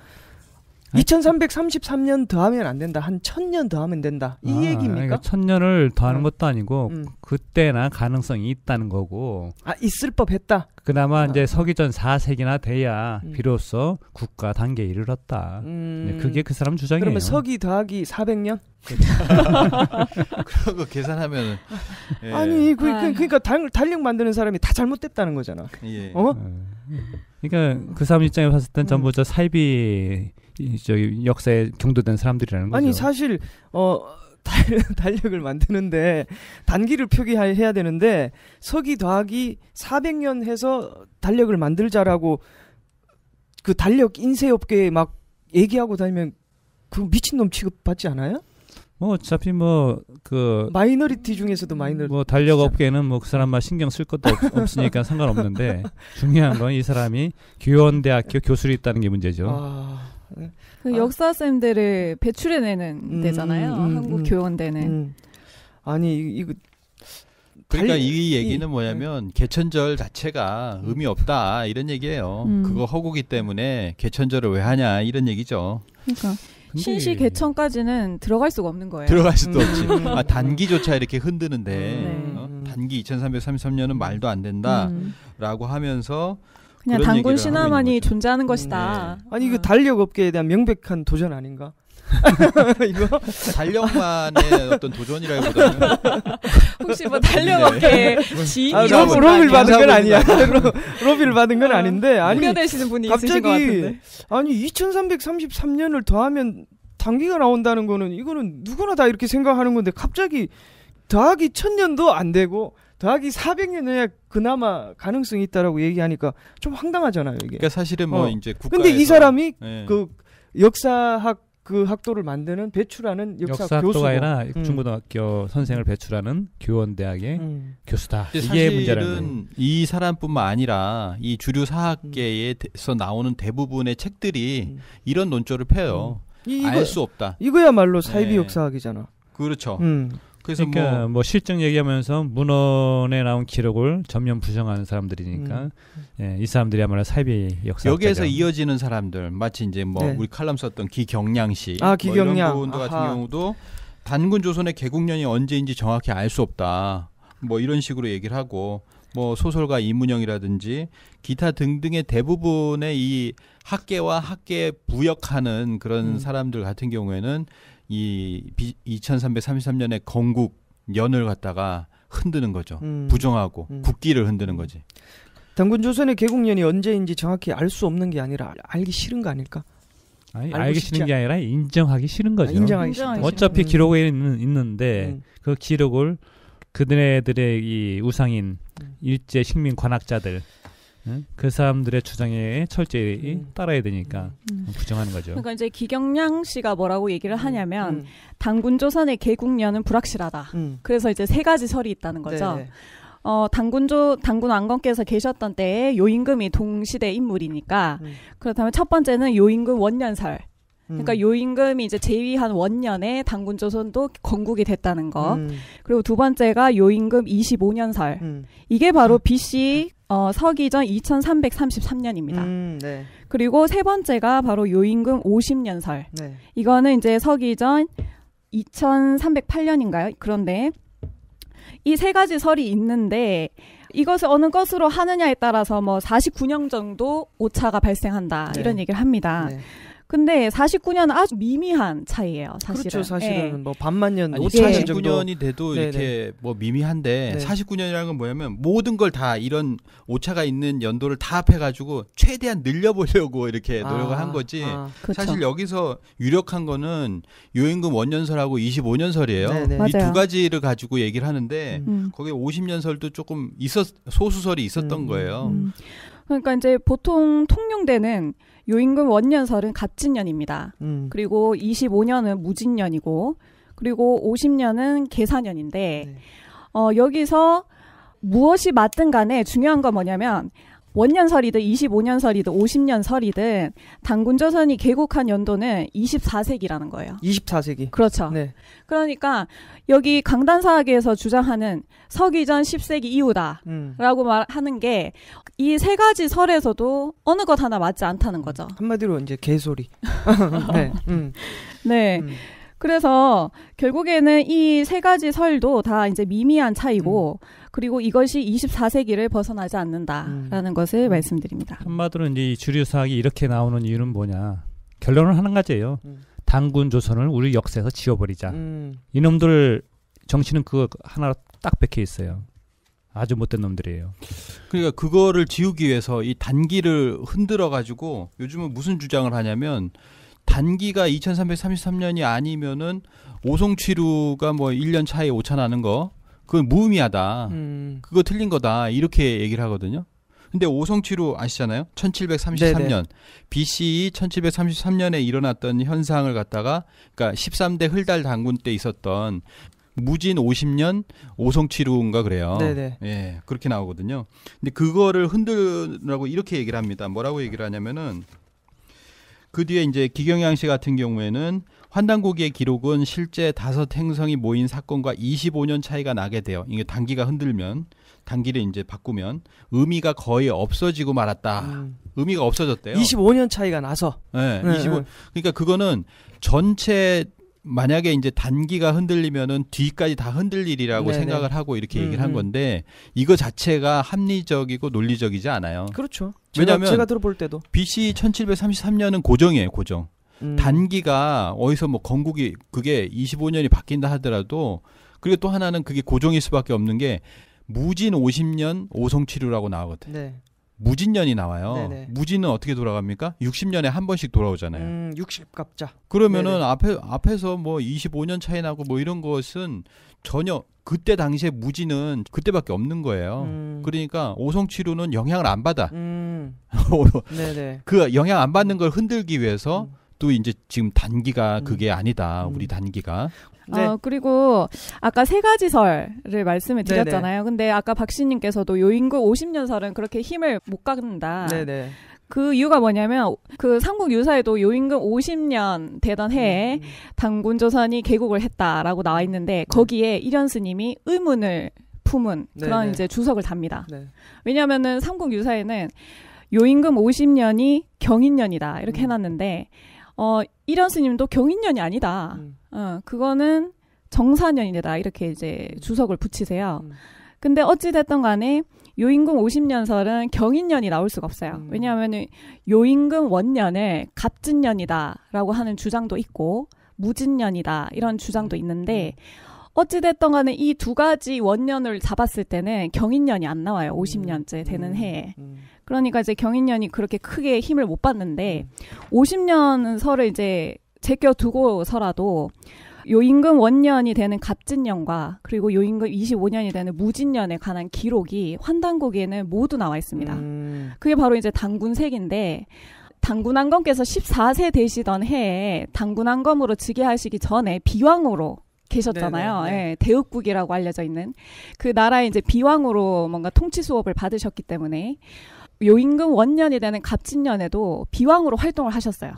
2,333년 더하면 안 된다. 한 1,000년 더하면 된다. 이 아, 얘기입니까? 1,000년을 그러니까 더하는 음. 것도 아니고 음. 그때나 가능성이 있다는 거고. 아 있을 법했다. 그나마 아. 이제 서기전 4세기나 돼야 음. 비로소 국가 단계에 이르렀다. 네, 음. 그게 그 사람 주장이에요. 그러면 서기 더하기 400년? 그렇죠. 그런 거 계산하면 예. 아니 그, 그, 그러니까 달, 력 달력 만드는 사람이 다 잘못됐다는 거잖아. 예. 어? 네. 그러니까 그 사람 입장에 봤을 땐 전부 음. 저 사이비 저기 역사에 경도된 사람들이라는 거죠. 아니 사실 어 달력을 만드는데 단기를 표기해야 되는데 서기 더하기 400년 해서 달력을 만들자라고 그 달력 인쇄업계에 막 얘기하고 다니면 그 미친놈 취급받지 않아요? 뭐 어차피 뭐 그 마이너리티 중에서도 마이너리티 뭐 달력 업계는 뭐그 사람만 신경 쓸 것도 없, 으니까 상관없는데 중요한 건 이 사람이 교원대학교 교수로 있다는 게 문제죠. 아... 네. 그 아. 역사쌤들을 배출해내는 음, 데잖아요. 음, 음, 한국 교원대는. 아니 이거 그러니까 달리, 이 얘기는 뭐냐면 네. 개천절 자체가 의미 없다 이런 얘기예요. 음. 그거 허구기 때문에 개천절을 왜 하냐 이런 얘기죠. 그러니까 신시 개천까지는 들어갈 수가 없는 거예요. 들어갈 수도 없지. 아, 단기조차 이렇게 흔드는데 어? 네. 어? 단기 2333년은 말도 안 된다라고 음. 하면서 그냥 단군 신화만이 존재하는 네. 것이다. 네. 아니 이거 그 아. 달력 업계에 대한 명백한 도전 아닌가? 이거 달력만의 어떤 도전이라기보다는 혹시 뭐 달력업계 네. 아, 지인 아, 뭐 로, 비를 받은 건 아니야. 로, 비를 받은 건 아, 아닌데 아니 우려되시는 분이 갑자기, 있으신 아니 2333년을 더하면 단기가 나온다는 거는 이거는 누구나 다 이렇게 생각하는 건데 갑자기 더하기 천년도 안 되고 더하기 400년에 후 그나마 가능성이 있다라고 얘기하니까 좀 황당하잖아요, 이게. 그러니까 사실은 뭐 어. 이제 국가 근데 이 사람이 예. 그 역사학 그 학도를 만드는 배출하는 역사, 교수가 아니라 음. 중고등학교 선생을 배출하는 교원대학의 음. 교수다. 이게 문제라는 이 사람뿐만 아니라 이 주류 사학계에서 음. 나오는 대부분의 책들이 음. 이런 논조를 펴요. 음. 알수 없다. 이거야말로 사이비 네. 역사학이잖아. 그렇죠. 음. 그래서 그러니까 뭐, 뭐, 실증 얘기하면서 문헌에 나온 기록을 전면 부정하는 사람들이니까 음. 예, 이 사람들이야말로 사이비 역사 여기에서 이어지는 사람들 마치 이제 뭐 네. 우리 칼럼 썼던 기경량 씨, 아 기경량 뭐 이런 분도 같은 경우도 단군 조선의 개국년이 언제인지 정확히 알 수 없다. 뭐 이런 식으로 얘기를 하고 뭐 소설가 이문영이라든지 기타 등등의 대부분의 이 학계와 학계에 부역하는 그런 음. 사람들 같은 경우에는 이 2333년에 건국 연을 갖다가 흔드는 거죠. 음. 부정하고 음. 국기를 흔드는 거지. 당군 조선의 개국년이 언제인지 정확히 알 수 없는 게 아니라 알기 싫은 거 아닐까? 아니, 알기 싫은 게 아니라 인정하기 싫은 거죠. 아, 인정하기 싫은 어차피 음. 기록에 있는, 있는데 음. 그 기록을 그들의이 우상인 음. 일제 식민 관악자들 그 사람들의 주장에 철저히 음. 따라야 되니까 음. 음. 부정하는 거죠. 그러니까 이제 기경량 씨가 뭐라고 얘기를 음. 하냐면 음. 당군 조선의 개국년은 불확실하다. 그래서 이제 세 가지 설이 있다는 네, 거죠. 네네. 어, 당군조, 당군 왕건께서 계셨던 때에 요임금이 동시대 인물이니까 그렇다면 첫 번째는 요임금 원년설. 그러니까 요임금이 이제 제위한 원년에 당군 조선도 건국이 됐다는 거. 음. 그리고 두 번째가 요임금 25년설. 음. 이게 바로 BC 어, 서기전 2333년입니다. 음, 네. 그리고 세 번째가 바로 요임금 50년설. 네. 이거는 이제 서기전 2308년인가요? 그런데 이 세 가지 설이 있는데 이것을 어느 것으로 하느냐에 따라서 뭐 49년 정도 오차가 발생한다. 네. 이런 얘기를 합니다. 네. 근데 49년은 아주 미미한 차이예요. 그렇죠, 사실은. 그렇죠. 사실은 예. 뭐 반만 년, 아니, 5차 49년이 돼도 네네. 이렇게 뭐 미미한데 네. 49년이라는 건 뭐냐면 모든 걸 다 이런 오차가 있는 연도를 다 합해가지고 최대한 늘려보려고 이렇게 아, 노력을 아, 한 거지. 아. 그렇죠. 사실 그렇죠. 여기서 유력한 거는 요임금 원년설하고 25년설이에요. 이 두 가지를 가지고 얘기를 하는데 음. 음. 거기에 50년설도 조금 있었 소수설이 있었던 음. 거예요. 음. 그러니까 이제 보통 통용되는 요임금 원년설은 갑진년입니다. 음. 그리고 25년은 무진년이고 그리고 50년은 계산년인데 네. 어, 여기서 무엇이 맞든 간에 중요한 건 뭐냐면 원년설이든 25년설이든 50년설이든 단군조선이 개국한 연도는 24세기라는 거예요. 24세기. 그렇죠. 네. 그러니까 여기 강단사학에서 주장하는 서기전 10세기 이후다라고 음. 말하는 게 이 세 가지 설에서도 어느 것 하나 맞지 않다는 음. 거죠. 한마디로 이제 개소리. 네. 음. 네. 음. 그래서 결국에는 이 세 가지 설도 다 이제 미미한 차이고 음. 그리고 이것이 24세기를 벗어나지 않는다라는 음. 것을 음. 말씀드립니다. 한마디로 이 주류 사학이 이렇게 나오는 이유는 뭐냐? 결론을 하는 가지예요. 음. 당군 조선을 우리 역사에서 지워버리자. 음. 이놈들 정치는 그거 하나 딱백혀 있어요. 아주 못된 놈들이에요. 그러니까 그거를 지우기 위해서 이 단기를 흔들어 가지고 요즘은 무슨 주장을 하냐면 단기가 2333년이 아니면은 오송치루가뭐 1년 차에 오차 나는 거 그건 무의미하다. 음. 그거 틀린 거다. 이렇게 얘기를 하거든요. 근데 오성치로 아시잖아요. 1733년 네네. BCE 1733년에 일어났던 현상을 갖다가 그러니까 13대 흘달 당군 때 있었던 무진 50년 오성치루인가 그래요. 네네. 예, 그렇게 나오거든요. 근데 그거를 흔들라고 이렇게 얘기를 합니다. 뭐라고 얘기를 하냐면은 그 뒤에 이제 기경양 씨 같은 경우에는 환단고기의 기록은 실제 다섯 행성이 모인 사건과 25년 차이가 나게 돼요. 이게 단기가 흔들면 단기를 이제 바꾸면 의미가 거의 없어지고 말았다. 음. 의미가 없어졌대요. 25년 차이가 나서. 네, 네 25. 네. 그러니까 그거는 전체 만약에 이제 단기가 흔들리면은 뒤까지 다 흔들 리리라고 생각을 하고 이렇게 얘기를 한 음, 음. 건데 이거 자체가 합리적이고 논리적이지 않아요. 그렇죠. 왜냐하면 제가, 제가 들어볼 때도 BC 1733년은 고정이에요, 고정. 음. 단기가 어디서 뭐 건국이 그게 25년이 바뀐다 하더라도 그리고 또 하나는 그게 고정일 수밖에 없는 게 무진 50년 오송치료라고 나오거든. 네. 무진년이 나와요. 네네. 무진은 어떻게 돌아갑니까? 60년에 한 번씩 돌아오잖아요. 음, 60갑자. 그러면은 네네. 앞에 앞에서 뭐 25년 차이 나고 뭐 이런 것은 전혀 그때 당시에 무진은 그때밖에 없는 거예요. 음. 그러니까 오성치료는 영향을 안 받아. 음. 그 영향 안 받는 걸 흔들기 위해서 음. 또 이제 지금 단기가 음. 그게 아니다. 우리 음. 단기가 네. 어, 그리고 아까 세 가지 설을 말씀을 드렸잖아요. 네네. 근데 아까 박씨님께서도 요인구 50년설은 그렇게 힘을 못 갖는다. 네네. 그 이유가 뭐냐면 그 삼국 유사에도 요임금 50년 되던 해에 음, 음. 당군 조선이 개국을 했다라고 나와 있는데 네. 거기에 일현 스님이 의문을 품은 그런 네네. 이제 주석을 답니다. 네. 왜냐하면은 삼국 유사에는 요임금 50년이 경인년이다 이렇게 음. 해놨는데 어 일현 스님도 경인년이 아니다. 음. 어, 그거는 정사년이다 이렇게 이제 음. 주석을 붙이세요. 음. 근데 어찌 됐던 간에 요임금 50년설은 경인년이 나올 수가 없어요. 음. 왜냐하면 요임금 원년을 갑진년이다라고 하는 주장도 있고 무진년이다 이런 주장도 음. 있는데 음. 어찌 됐던 간에 이 두 가지 원년을 잡았을 때는 경인년이 안 나와요. 50년째 되는 해에. 그러니까 이제 경인년이 그렇게 크게 힘을 못 받는데 50년설을 이제 제껴두고서라도 요임금 원년이 되는 갑진년과 그리고 요임금 25년이 되는 무진년에 관한 기록이 환단국에는 모두 나와 있습니다. 음. 그게 바로 이제 당군색인데 당군왕검께서 14세 되시던 해에 당군왕검으로 즉위하시기 전에 비왕으로 계셨잖아요. 네네, 네. 예, 대읍국이라고 알려져 있는 그나라에 이제 비왕으로 뭔가 통치 수업을 받으셨기 때문에 요임금 원년이 되는 갑진년에도 비왕으로 활동을 하셨어요.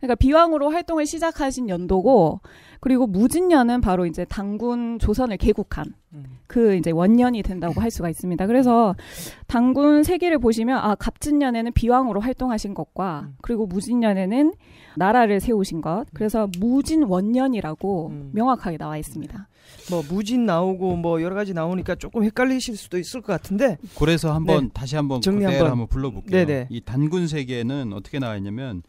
그러니까 비왕으로 활동을 시작하신 연도고 그리고 무진년은 바로 이제 당군 조선을 개국한 음. 그 이제 원년이 된다고 할 수가 있습니다. 그래서 당군 세기를 보시면 아 갑진년에는 비왕으로 활동하신 것과 음. 그리고 무진년에는 나라를 세우신 것 음. 그래서 무진 원년이라고 음. 명확하게 나와 있습니다. 뭐 무진 나오고 뭐 여러 가지 나오니까 조금 헷갈리실 수도 있을 것 같은데 그래서 한번 네. 다시 한번 정리 한번 한번 불러볼게요. 네네. 이 단군 세계는 어떻게 나와 있냐면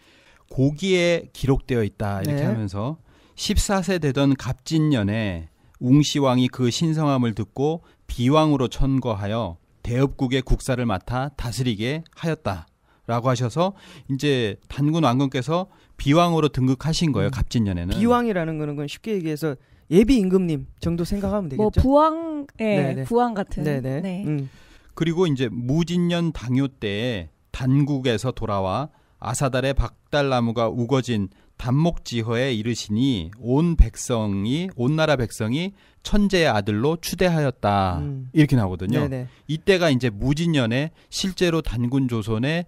고기에 기록되어 있다 이렇게 네. 하면서 14세 되던 갑진년에 웅시왕이 그 신성함을 듣고 비왕으로 천거하여 대업국의 국사를 맡아 다스리게 하였다라고 하셔서 이제 단군 왕건께서 비왕으로 등극하신 거예요. 음. 갑진년에는 비왕이라는 거는 건 쉽게 얘기해서 예비 임금님 정도 생각하면 뭐 되겠죠. 뭐 부왕, 예, 네, 네. 부왕 같은. 네네. 네. 네. 음. 그리고 이제 무진년 당요 때에 단국에서 돌아와 아사달의 박달나무가 우거진 단목지허에 이르시니 온 백성이 온 나라 백성이 천재의 아들로 추대하였다 음. 이렇게 나오거든요. 네네. 이때가 이제 무진년에 실제로 단군 조선에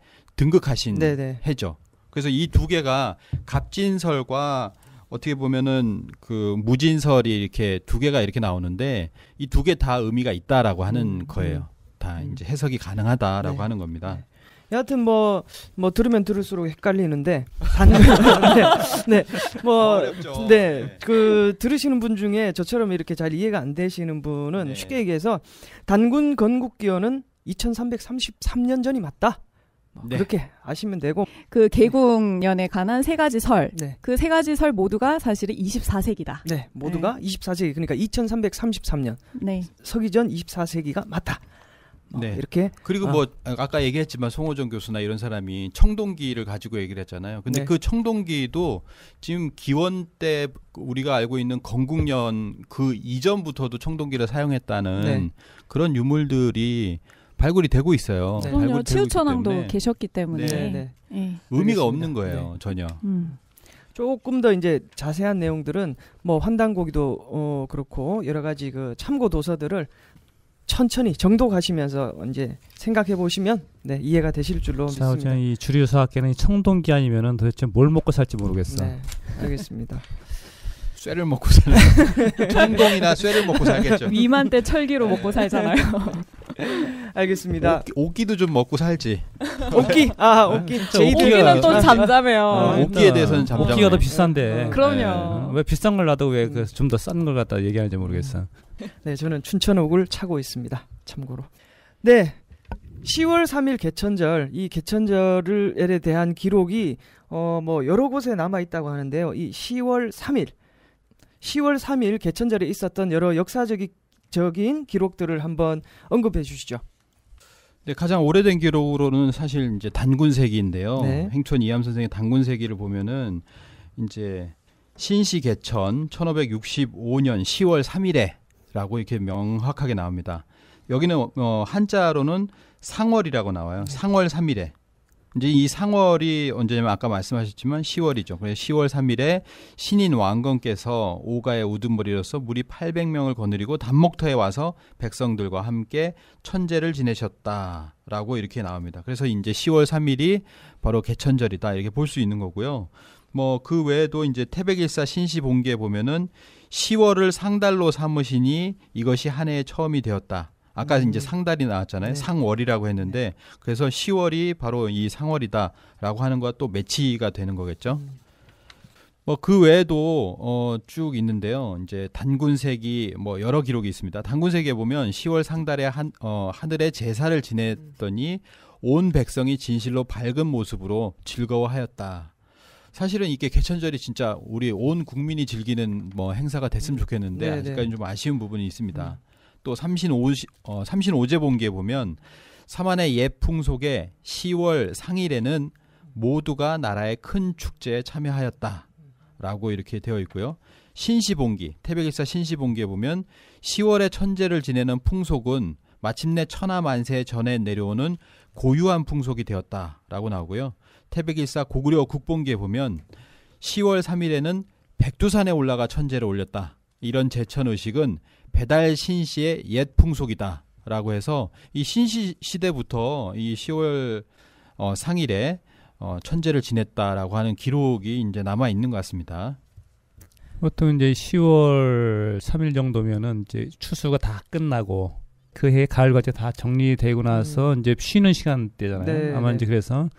등극하신 네네. 해죠. 그래서 이 두 개가 갑진설과 어떻게 보면은 그 무진설이 이렇게 두 개가 이렇게 나오는데 이 두 개 다 의미가 있다라고 하는 음. 음. 거예요. 다 음. 이제 해석이 가능하다라고 네. 하는 겁니다. 네. 여하튼 뭐, 뭐 들으면 들을수록 헷갈리는데, 네, 네, 뭐, 아, 어렵죠. 네, 네, 그 들으시는 분 중에 저처럼 이렇게 잘 이해가 안 되시는 분은 네. 쉽게 얘기해서 단군 건국 기원은 2333년 전이 맞다. 뭐 네. 그렇게 아시면 되고 그개국연에 관한 세 가지 설, 네. 그세 가지 설 모두가 사실은 24세기다. 네, 모두가 네. 24세기 그러니까 2333년 네. 서기전 24세기가 맞다. 뭐 네. 이렇게 그리고 어. 뭐 아까 얘기했지만 송호정 교수나 이런 사람이 청동기를 가지고 얘기를 했잖아요. 근데 네. 그 청동기도 지금 기원 때 우리가 알고 있는 건국년 그 이전부터도 청동기를 사용했다는 네. 그런 유물들이 발굴이 되고 있어요. 네. 그럼요. 치우천왕도 계셨기 때문에 네. 네. 네. 예. 의미가 없는 거예요 네. 전혀. 음. 조금 더 이제 자세한 내용들은 뭐 환단고기도 어 그렇고 여러 가지 그 참고 도서들을 천천히 정도 가시면서 이제 생각해 보시면 네, 이해가 되실 줄로 자, 믿습니다. 이 주류 수학계는 청동기 아니면은 도대체 뭘 먹고 살지 모르겠어. 네, 알겠습니다. 쇠를 먹고 살아요. 동이나 쇠를 먹고 살겠죠. 위만 때 철기로 먹고 네. 살잖아요. 알겠습니다. 오끼, 도좀 먹고 살지. 오끼 아 오끼 네. 오끼는 또 잠잠해요. 아, 아 오끼에 대해서는 잠잠. 오끼가 더 비싼데. 그럼요. 네. 왜 비싼 걸 놔도 왜좀더 싼걸 그 갖다 얘기하는지 모르겠어. 네, 저는 춘천옥을 차고 있습니다. 참고로. 네. 10월 3일 개천절, 이 개천절에 대한 기록이 어, 뭐 여러 곳에 남아 있다고 하는데요. 이 10월 3일, 10월 3일 개천절에 있었던 여러 역사적인 기록들을 한번 언급해 주시죠. 네, 가장 오래된 기록으로는 사실 이제 단군세기인데요. 네. 행촌 이암 선생의 단군세기를 보면은 이제 신시 개천 1565년 10월 3일에 라고 이렇게 명확하게 나옵니다. 여기는 어, 한자로는 상월이라고 나와요. 네. 상월 3일에. 이제 이 상월이 언제냐면 아까 말씀하셨지만 10월이죠. 그래서 10월 3일에 신인 왕건께서 오가의 우둔머리로서 무리 800명을 거느리고 단목터에 와서 백성들과 함께 천재를 지내셨다라고 이렇게 나옵니다. 그래서 이제 10월 3일이 바로 개천절이다 이렇게 볼 수 있는 거고요. 뭐 그 외에도 이제 태백일사 신시 봉기에 보면은 10월을 상달로 삼으시니 이것이 한 해의 처음이 되었다. 아까 음. 이제 상달이 나왔잖아요. 네. 상월이라고 했는데 네. 그래서 10월이 바로 이 상월이다라고 하는 것과 또 매치가 되는 거겠죠. 음. 뭐그 외에도 어, 쭉 있는데요. 이제 단군색이 뭐 여러 기록이 있습니다. 단군색에 보면 10월 상달에 한, 어, 하늘에 제사를 지냈더니 음. 온 백성이 진실로 밝은 모습으로 즐거워하였다. 사실은 이게 개천절이 진짜 우리 온 국민이 즐기는 뭐 행사가 됐으면 음. 좋겠는데 네네. 아직까지 네. 좀 아쉬운 부분이 있습니다. 음. 또 삼신 오 어, 삼신 오제 본기에 보면 삼한의 예풍 속에 10월 상일에는 모두가 나라의 큰 축제에 참여하였다라고 이렇게 되어 있고요. 신시봉기 태백일사 신시봉기에 보면 10월에 천재를 지내는 풍속은 마침내 천하 만세 전에 내려오는 고유한 풍속이 되었다라고 나오고요. 태백일사 고구려 국본기에 보면 10월 3일에는 백두산에 올라가 천재를 올렸다. 이런 제천 의식은 배달 신씨의 옛 풍속이다. 라고 해서 이 신시 시대부터 이 10월 어, 상일에 어, 천재를 지냈다라고 하는 기록이 이제 남아 있는 것 같습니다. 보통 이제 10월 3일 정도면은 이제 추수가 다 끝나고 그해 가을 과제 다 정리되고 나서 음. 이제 쉬는 시간대잖아요. 네, 아마 네. 이제 그래서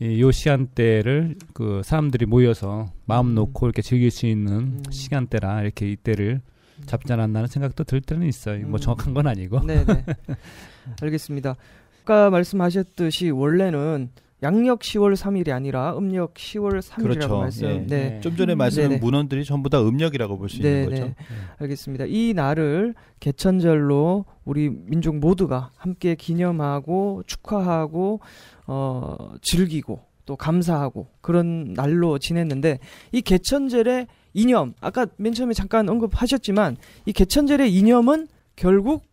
이요 시간대를 그 사람들이 모여서 마음 음. 놓고 이렇게 즐길 수 있는 음. 시간대라 이렇게 이때를 음. 잡지 않았나는 생각도 들 때는 있어요. 뭐 정확한 건 아니고. 네, 네. 알겠습니다. 아까 말씀하셨듯이 원래는 양력 10월 3일이 아니라 음력 10월 3일이라고 그렇죠. 말씀. 예. 네. 좀 전에 말씀한 네 문헌들이 전부 다 음력이라고 볼 수 있는 거죠. 네. 알겠습니다. 이 날을 개천절로 우리 민족 모두가 함께 기념하고 축하하고 어, 즐기고 또 감사하고 그런 날로 지냈는데 이 개천절의 이념 아까 맨 처음에 잠깐 언급하셨지만 이 개천절의 이념은 결국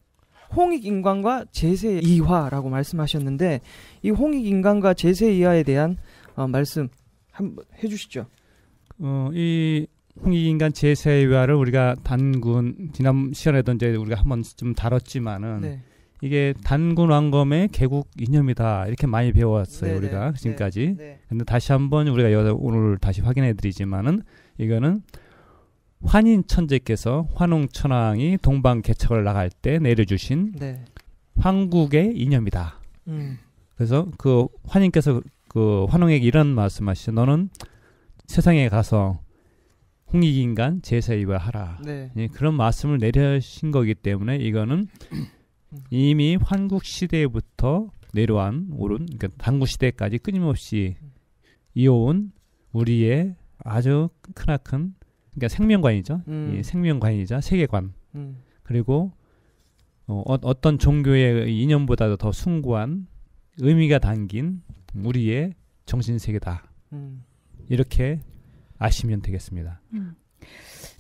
홍익인간과 제세 이화라고 말씀하셨는데 이 홍익인간과 제세 이화에 대한 어, 말씀 한번 해주시죠. 어, 이 홍익인간 제세 이화를 우리가 단군 지난 시간에도 이제 우리가 한번 좀 다뤘지만은 네. 이게 단군 왕검의 개국 이념이다 이렇게 많이 배워왔어요 네네. 우리가 네. 지금까지. 네네. 네. 근데 다시 한번 우리가 여, 오늘 다시 확인해드리지만은 이거는 환인 천재께서 환웅 천왕이 동방 개척을 나갈 때 내려주신 네. 황국의 이념이다. 음. 그래서 그 환인께서 그 환웅에게 이런 말씀하시죠. 너는 세상에 가서 홍익인간 제사입을 하라. 네. 예, 그런 말씀을 내려신 거기 때문에 이거는 이미 환국 시대부터 내려온 오른 그러니까 당구 시대까지 끊임없이 이어온 우리의 아주 크나큰 그러니까 생명관이죠. 음. 예, 생명관이자 세계관 음. 그리고 어, 어, 어떤 종교의 이념보다도 더 숭고한 의미가 담긴 우리의 정신 세계다. 음. 이렇게 아시면 되겠습니다. 음.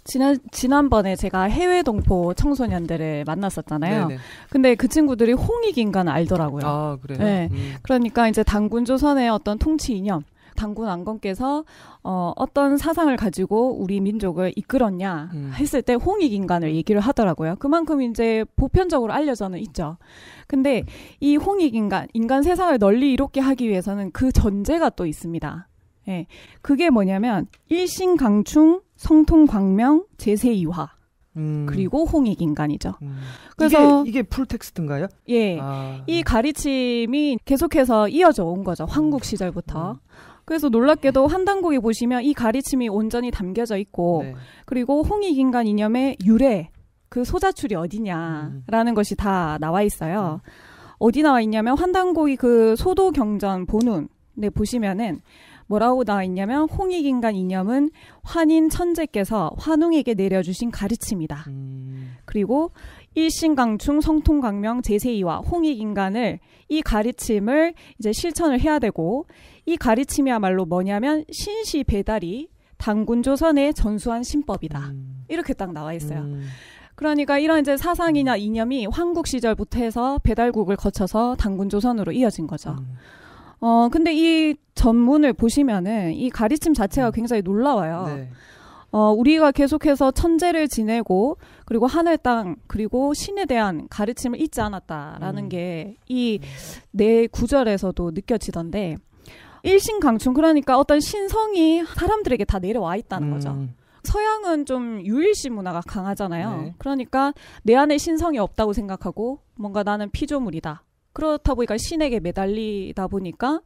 지난 지난번에 제가 해외 동포 청소년들을 만났었잖아요. 네네. 근데 그 친구들이 홍익인간 알더라고요. 아 그래요. 네. 음. 그러니까 이제 당군 조선의 어떤 통치 이념, 당군 안건께서 어, 어떤 사상을 가지고 우리 민족을 이끌었냐 음. 했을 때 홍익인간을 얘기를 하더라고요. 그만큼 이제 보편적으로 알려져는 있죠. 근데 이 홍익인간, 인간 세상을 널리 이롭게 하기 위해서는 그 전제가 또 있습니다. 예. 그게 뭐냐면 일신 강충, 성통 광명, 제세 이화. 음. 그리고 홍익인간이죠. 음. 그래서 이게, 이게, 풀텍스트인가요? 예, 아. 이 가르침이 계속해서 이어져 온 거죠. 황국 음. 시절부터. 음. 그래서 놀랍게도 한단곡에 보시면 이 가르침이 온전히 담겨져 있고 네. 그리고 홍익인간 이념의 유래 그 소자출이 어디냐라는 음. 것이 다 나와 있어요. 음. 어디 나와 있냐면 환단곡이 그 소도 경전 본운네 보시면은 뭐라고 나와 있냐면 홍익인간 이념은 환인 천재께서 환웅에게 내려주신 가르침이다. 음. 그리고 일신강충 성통강명 제세이와 홍익인간을 이 가르침을 이제 실천을 해야 되고 이 가르침이야말로 뭐냐면 신시 배달이 당군 조선의 전수한 신법이다. 음. 이렇게 딱 나와 있어요. 음. 그러니까 이런 이제 사상이나 이념이 황국 시절부터 해서 배달국을 거쳐서 당군 조선으로 이어진 거죠. 음. 어, 근데 이 전문을 보시면은 이 가르침 자체가 음. 굉장히 놀라워요. 네. 어, 우리가 계속해서 천재를 지내고 그리고 하늘 땅 그리고 신에 대한 가르침을 잊지 않았다라는 음. 게이 네 음. 구절에서도 느껴지던데 일신 강충 그러니까 어떤 신성이 사람들에게 다 내려와 있다는 거죠. 음. 서양은 좀유일신 문화가 강하잖아요. 네. 그러니까 내 안에 신성이 없다고 생각하고 뭔가 나는 피조물이다. 그렇다 보니까 신에게 매달리다 보니까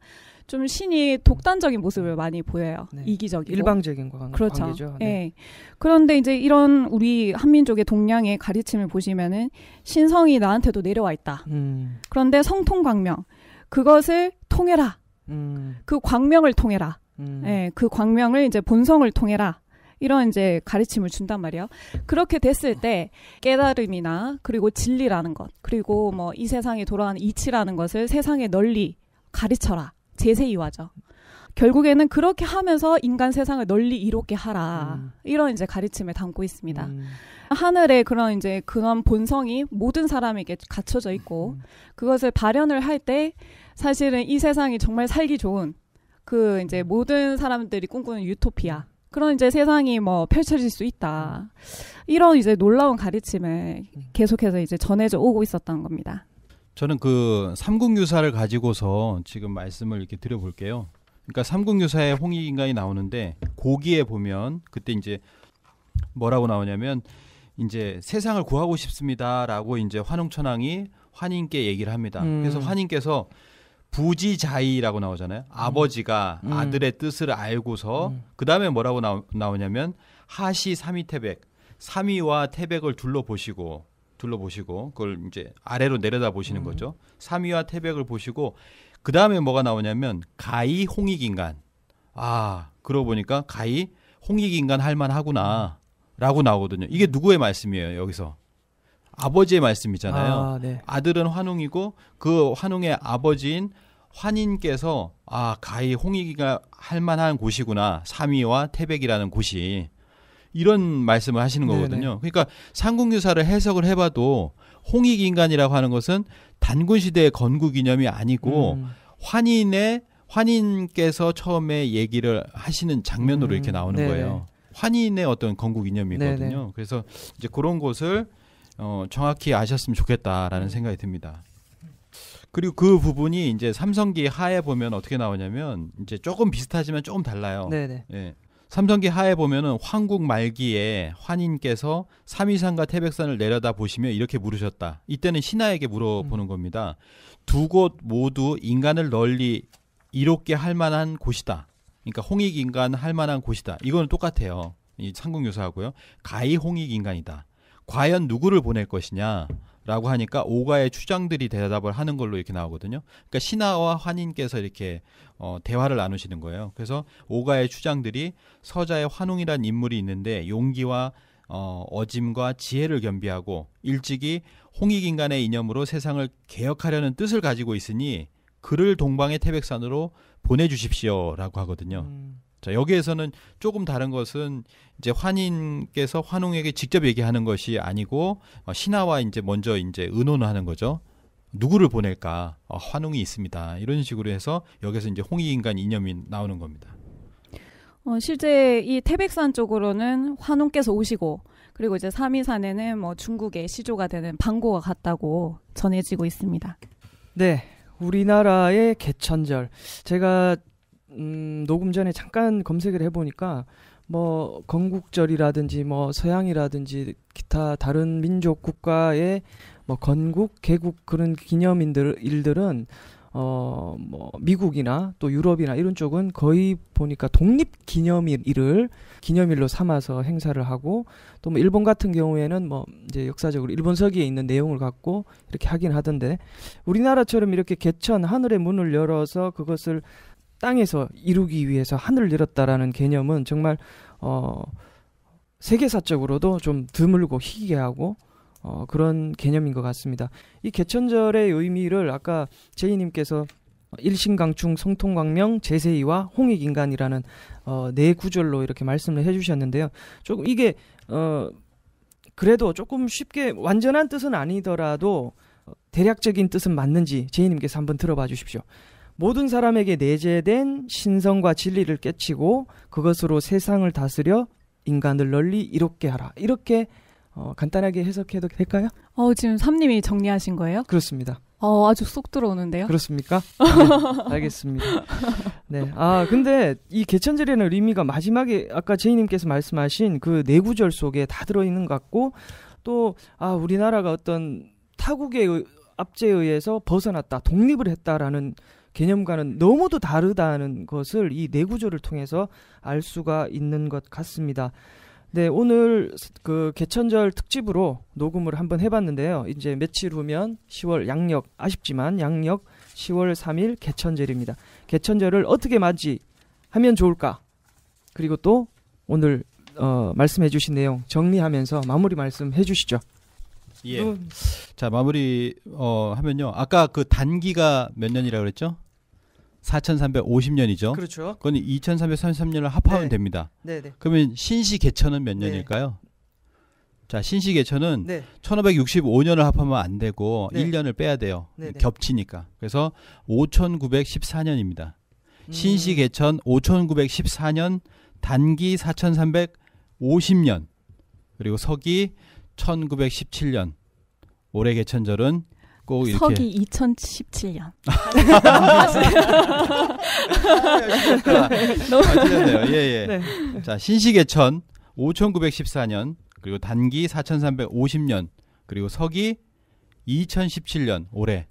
좀 신이 독단적인 모습을 많이 보여요. 네. 이기적이고 일방적인 관, 그렇죠. 관계죠. 네. 네. 그런데 이제 이런 우리 한민족의 동양의 가르침을 보시면은 신성이 나한테도 내려와 있다. 음. 그런데 성통광명 그것을 통해라. 음. 그 광명을 통해라. 음. 예, 그 광명을 이제 본성을 통해라. 이런 이제 가르침을 준단 말이에요. 그렇게 됐을 때 깨달음이나 그리고 진리라는 것, 그리고 뭐 이 세상에 돌아가는 이치라는 것을 세상에 널리 가르쳐라. 제세이화죠 결국에는 그렇게 하면서 인간 세상을 널리 이롭게 하라. 음. 이런 이제 가르침을 담고 있습니다. 음. 하늘의 그런 이제 근원 본성이 모든 사람에게 갖춰져 있고 음. 그것을 발현을 할 때 사실은 이 세상이 정말 살기 좋은 그 이제 모든 사람들이 꿈꾸는 유토피아 그런 이제 세상이 뭐 펼쳐질 수 있다. 이런 이제 놀라운 가르침을 계속해서 이제 전해져 오고 있었던 겁니다. 저는 그 삼국유사를 가지고서 지금 말씀을 이렇게 드려볼게요. 그러니까 삼국유사에 홍익인간이 나오는데 고기에 보면 그때 이제 뭐라고 나오냐면 이제 세상을 구하고 싶습니다라고 이제 환웅천왕이 환인께 얘기를 합니다. 음. 그래서 환인께서 부지자이라고 나오잖아요. 음. 아버지가 음. 아들의 뜻을 알고서 음. 그 다음에 뭐라고 나오, 나오냐면 하시 삼위 태백 삼위와 태백을 둘러보시고 둘러보시고 그걸 이제 아래로 내려다 보시는 음. 거죠. 삼위와 태백을 보시고 그 다음에 뭐가 나오냐면 가이 홍익인간 아 그러고 보니까 가이 홍익인간 할만하구나라고 나오거든요. 이게 누구의 말씀이에요 여기서? 아버지의 말씀이잖아요. 아, 네. 아들은 환웅이고 그 환웅의 아버지인 환인께서 아 가히 홍익이가 할 만한 곳이구나 삼위와 태백이라는 곳이 이런 말씀을 하시는 거거든요. 네네. 그러니까 상궁유사를 해석을 해봐도 홍익 인간이라고 하는 것은 단군 시대의 건국 이념이 아니고 음. 환인의 환인께서 처음에 얘기를 하시는 장면으로 음. 이렇게 나오는 네네. 거예요. 환인의 어떤 건국 이념이거든요. 그래서 이제 그런 곳을 어, 정확히 아셨으면 좋겠다라는 음. 생각이 듭니다. 그리고 그 부분이 이제 삼성기 하에 보면 어떻게 나오냐면 이제 조금 비슷하지만 조금 달라요. 네 예. 삼성기 하에 보면은 황국 말기에 환인께서 삼위산과 태백산을 내려다 보시며 이렇게 물으셨다. 이때는 신하에게 물어보는 음. 겁니다. 두 곳 모두 인간을 널리 이롭게 할 만한 곳이다. 그러니까 홍익 인간 할 만한 곳이다. 이거는 똑같아요. 이창국 묘사하고요. 가히 홍익 인간이다. 과연 누구를 보낼 것이냐 라고 하니까 오가의 추장들이 대답을 하는 걸로 이렇게 나오거든요. 그러니까 신하와 환인께서 이렇게 어, 대화를 나누시는 거예요. 그래서 오가의 추장들이 서자의 환웅이란 인물이 있는데 용기와 어, 어짐과 지혜를 겸비하고 일찍이 홍익인간의 이념으로 세상을 개혁하려는 뜻을 가지고 있으니 그를 동방의 태백산으로 보내주십시오라고 하거든요. 음. 자, 여기에서는 조금 다른 것은 이제 환인께서 환웅에게 직접 얘기하는 것이 아니고 어, 신하와 이제 먼저 이제 의논을 하는 거죠. 누구를 보낼까? 어, 환웅이 있습니다. 이런 식으로 해서 여기서 이제 홍익 인간 이념이 나오는 겁니다. 어, 실제 이 태백산 쪽으로는 환웅께서 오시고 그리고 이제 삼이산에는 뭐 중국의 시조가 되는 방고가 같다고 전해지고 있습니다. 네, 우리나라의 개천절. 제가 음, 녹음 전에 잠깐 검색을 해보니까 뭐 건국절이라든지 뭐 서양이라든지 기타 다른 민족 국가의 뭐 건국, 개국 그런 기념인들 일들은 어 뭐 미국이나 또 유럽이나 이런 쪽은 거의 보니까 독립 기념일을 기념일로 삼아서 행사를 하고 또뭐 일본 같은 경우에는 뭐 이제 역사적으로 일본 서기에 있는 내용을 갖고 이렇게 하긴 하던데 우리나라처럼 이렇게 개천 하늘의 문을 열어서 그것을 땅에서 이루기 위해서 하늘을 잃었다라는 개념은 정말 어 세계사적으로도 좀 드물고 희귀하고 어 그런 개념인 것 같습니다. 이 개천절의 의미를 아까 제이님께서 일신강충 성통광명 제세이와 홍익인간이라는 어, 네 구절로 이렇게 말씀을 해주셨는데요. 조금 이게 어 그래도 조금 쉽게 완전한 뜻은 아니더라도 어, 대략적인 뜻은 맞는지 제이님께서 한번 들어봐 주십시오. 모든 사람에게 내재된 신성과 진리를 깨치고 그것으로 세상을 다스려 인간을 널리 이롭게 하라. 이렇게 어, 간단하게 해석해도 될까요? 어, 지금 삼님이 정리하신 거예요? 그렇습니다. 어, 아주 쏙 들어오는데요? 그렇습니까? 네, 알겠습니다. 네. 아, 근데 이 개천절이라는 의미가 마지막에 아까 제이님께서 말씀하신 그 내구절 속에 다 들어있는 것 같고 또, 아, 우리나라가 어떤 타국의 압제에 의해서 벗어났다, 독립을 했다라는 개념과는 너무도 다르다는 것을 이 내구조를 네 통해서 알 수가 있는 것 같습니다. 네, 오늘 그 개천절 특집으로 녹음을 한번 해봤는데요. 이제 며칠 후면 10월 양력, 아쉽지만 양력 10월 3일 개천절입니다. 개천절을 어떻게 맞이하면 좋을까? 그리고 또 오늘 어, 말씀해주신 내용 정리하면서 마무리 말씀해 주시죠. 예. 음. 자 마무리 어, 하면요. 아까 그 단기가 몇 년이라고 그랬죠? 4,350년이죠. 그렇죠. 그건 2,333년을 합하면 네. 됩니다. 네, 네. 그러면 신시 개천은 몇 네. 년일까요? 자, 신시 개천은 네. 1565년을 합하면 안 되고 네. 1년을 빼야 돼요. 네네. 네. 겹치니까. 그래서 5914년입니다. 음. 신시 개천 5914년 단기 4350년 그리고 서기 1917년 올해 개천절은 꼭 이렇게 서기 2017년. 너네요 아, 예, 예. 네. 자, 신시개천 5914년 그리고 단기 4350년 그리고 서기 2017년 올해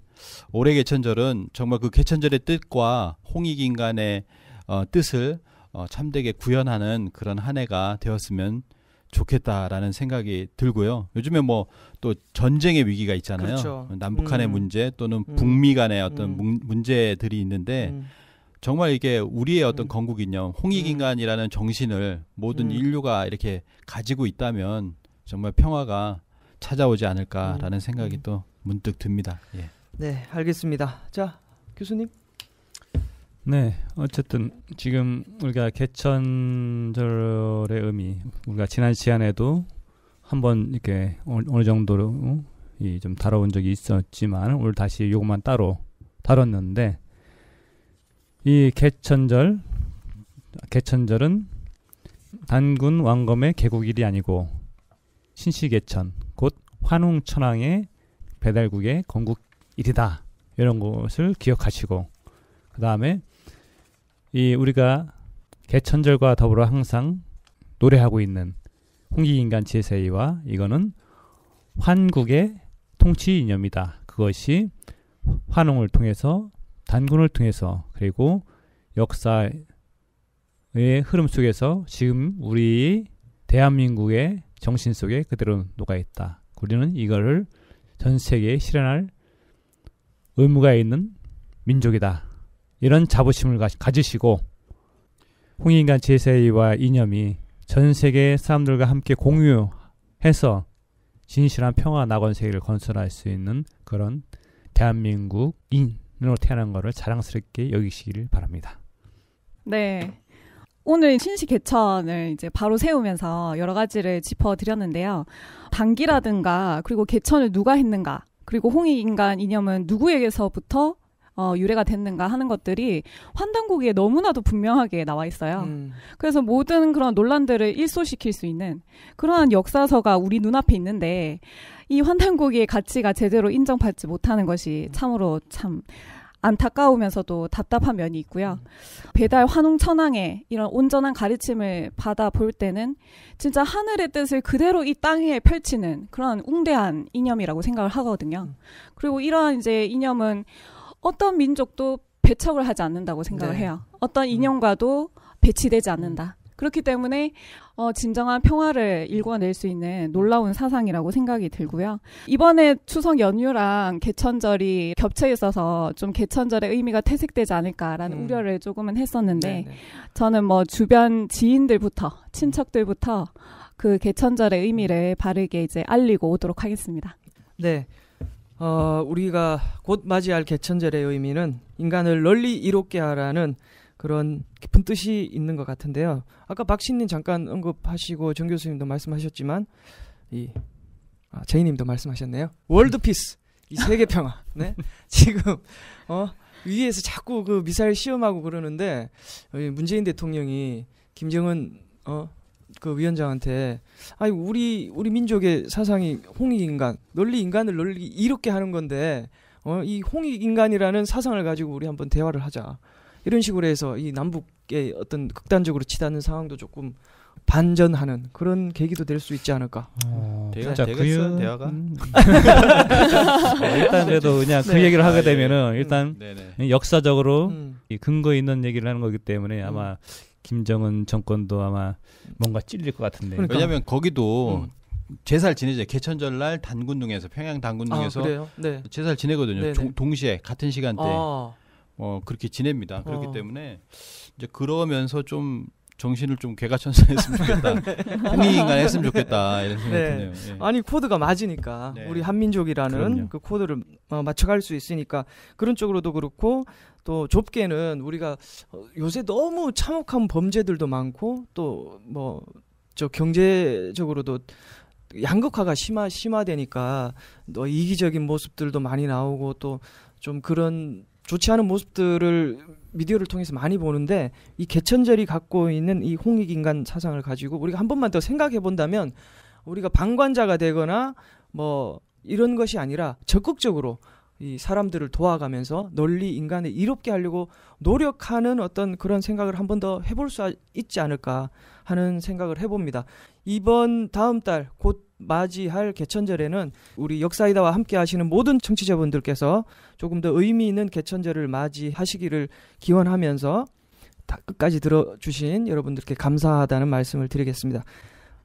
올해 개천절은 정말 그 개천절의 뜻과 홍익인간의 어, 뜻을 어, 참되게 구현하는 그런 한 해가 되었으면 좋겠다라는 생각이 들고요. 요즘에 뭐 또 전쟁의 위기가 있잖아요. 그렇죠. 남북한의 음. 문제 또는 음. 북미 간의 어떤 음. 문제들이 있는데 음. 정말 이게 우리의 어떤 음. 건국 인념 홍익인간이라는 음. 정신을 모든 인류가 이렇게 가지고 있다면 정말 평화가 찾아오지 않을까라는 생각이 또 문득 듭니다. 예. 네, 알겠습니다. 자, 교수님. 네, 어쨌든 지금 우리가 개천절의 의미, 우리가 지난 시간에도 한번 이렇게 어느 정도로 어? 이좀 다뤄온 적이 있었지만 오늘 다시 이것만 따로 다뤘는데 이 개천절, 개천절은 단군 왕검의 개국일이 아니고 신시개천, 곧환웅천왕의 배달국의 건국일이다 이런 것을 기억하시고 그 다음에 이 우리가 개천절과 더불어 항상 노래하고 있는 홍기인간 제세이와 이거는 환국의 통치 이념이다. 그것이 환웅을 통해서 단군을 통해서 그리고 역사의 흐름 속에서 지금 우리 대한민국의 정신 속에 그대로 녹아 있다. 우리는 이거를 전 세계에 실현할 의무가 있는 민족이다. 이런 자부심을 가지시고 홍익인간 제세와 이념이 전 세계 사람들과 함께 공유해서 진실한 평화 낙원 세계를 건설할 수 있는 그런 대한민국인으로 태어난 것을 자랑스럽게 여기시기를 바랍니다. 네. 오늘 신시 개천을 이제 바로 세우면서 여러 가지를 짚어드렸는데요. 단기라든가, 그리고 개천을 누가 했는가, 그리고 홍익인간 이념은 누구에게서부터 어, 유래가 됐는가 하는 것들이 환단고기에 너무나도 분명하게 나와 있어요. 음. 그래서 모든 그런 논란들을 일소시킬 수 있는 그러한 역사서가 우리 눈앞에 있는데 이 환단고기의 가치가 제대로 인정받지 못하는 것이 음. 참으로 참 안타까우면서도 답답한 면이 있고요. 배달 환웅천왕의 이런 온전한 가르침을 받아 볼 때는 진짜 하늘의 뜻을 그대로 이 땅에 펼치는 그런 웅대한 이념이라고 생각을 하거든요. 음. 그리고 이러한 이제 이념은 어떤 민족도 배척을 하지 않는다고 생각을 네. 해요. 어떤 음. 인형과도 배치되지 않는다. 음. 그렇기 때문에 어, 진정한 평화를 일궈낼 수 있는 놀라운 사상이라고 생각이 들고요. 이번에 추석 연휴랑 개천절이 겹쳐 있어서 좀 개천절의 의미가 퇴색되지 않을까라는 음. 우려를 조금은 했었는데 네네. 네. 저는 뭐 주변 지인들부터 친척들부터 그 개천절의 의미를 바르게 이제 알리고 오도록 하겠습니다. 네. 어, 우리가 곧 맞이할 개천절의 의미는 인간을 널리 이롭게 하라는 그런 깊은 뜻이 있는 것 같은데요. 아까 박신님 잠깐 언급하시고 정 교수님도 말씀하셨지만 이 아, 제이님도 말씀하셨네요. 월드 피스 이 세계 평화. 네 지금 어 위에서 자꾸 그 미사일 시험하고 그러는데 어, 문재인 대통령이 김정은 어그 위원장한테 아니 우리 우리 민족의 사상이 홍익 인간 논리 인간을 널리 이롭게 하는 건데 어, 이 홍익 인간이라는 사상을 가지고 우리 한번 대화를 하자 이런 식으로 해서 이 남북의 어떤 극단적으로 치닫는 상황도 조금 반전하는 그런 계기도 될 수 있지 않을까. 어, 대화, 음. 자, 그 대화가 음. 네, 일단 그래도 그냥 그 네. 그 얘기를 하게 아, 예. 되면은 일단 음. 네, 네. 역사적으로 음. 근거 있는 얘기를 하는 거기 때문에 아마 음. 김정은 정권도 아마 뭔가 찔릴 것 같은데. 그러니까. 왜냐하면 거기도 음. 제사를 지내죠. 개천절 날 단군동에서 평양 단군동에서 아, 네. 제사를 지내거든요. 조, 동시에 같은 시간대. 아. 어 그렇게 지냅니다. 그렇기 어. 때문에 이제 그러면서 좀 정신을 좀 개가천선했으면 좋겠다. 홍익인간 네. 했으면 좋겠다. 이런 생각이 네. 드네요. 예. 아니 코드가 맞으니까 네. 우리 한민족이라는 그럼요. 그 코드를 어, 맞춰갈 수 있으니까 그런 쪽으로도 그렇고 또 좁게는 우리가 어, 요새 너무 참혹한 범죄들도 많고 또 뭐 저 경제적으로도 양극화가 심화 심화되니까 또 이기적인 모습들도 많이 나오고 또 좀 그런 좋지 않은 모습들을 미디어를 통해서 많이 보는데 이 개천절이 갖고 있는 이 홍익인간 사상을 가지고 우리가 한 번만 더 생각해 본다면 우리가 방관자가 되거나 뭐 이런 것이 아니라 적극적으로 이 사람들을 도와가면서 널리 인간을 이롭게 하려고 노력하는 어떤 그런 생각을 한 번 더 해볼 수 있지 않을까 하는 생각을 해봅니다. 이번 다음 달곧 맞이할 개천절에는 우리 역사이다와 함께 하시는 모든 청취자분들께서 조금 더 의미 있는 개천절을 맞이하시기를 기원하면서 끝까지 들어주신 여러분들께 감사하다는 말씀을 드리겠습니다.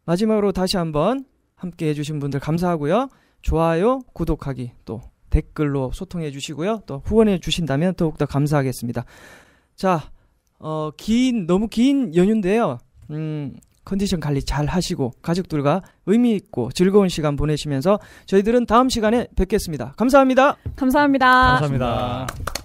마지막으로 다시 한번 함께 해주신 분들 감사하고요. 좋아요, 구독하기, 또 댓글로 소통해 주시고요. 또 후원해 주신다면 더욱더 감사하겠습니다. 자, 어, 긴, 너무 긴 연휴인데요. 음, 컨디션 관리 잘 하시고 가족들과 의미 있고 즐거운 시간 보내시면서 저희들은 다음 시간에 뵙겠습니다. 감사합니다. 감사합니다. 감사합니다. 감사합니다.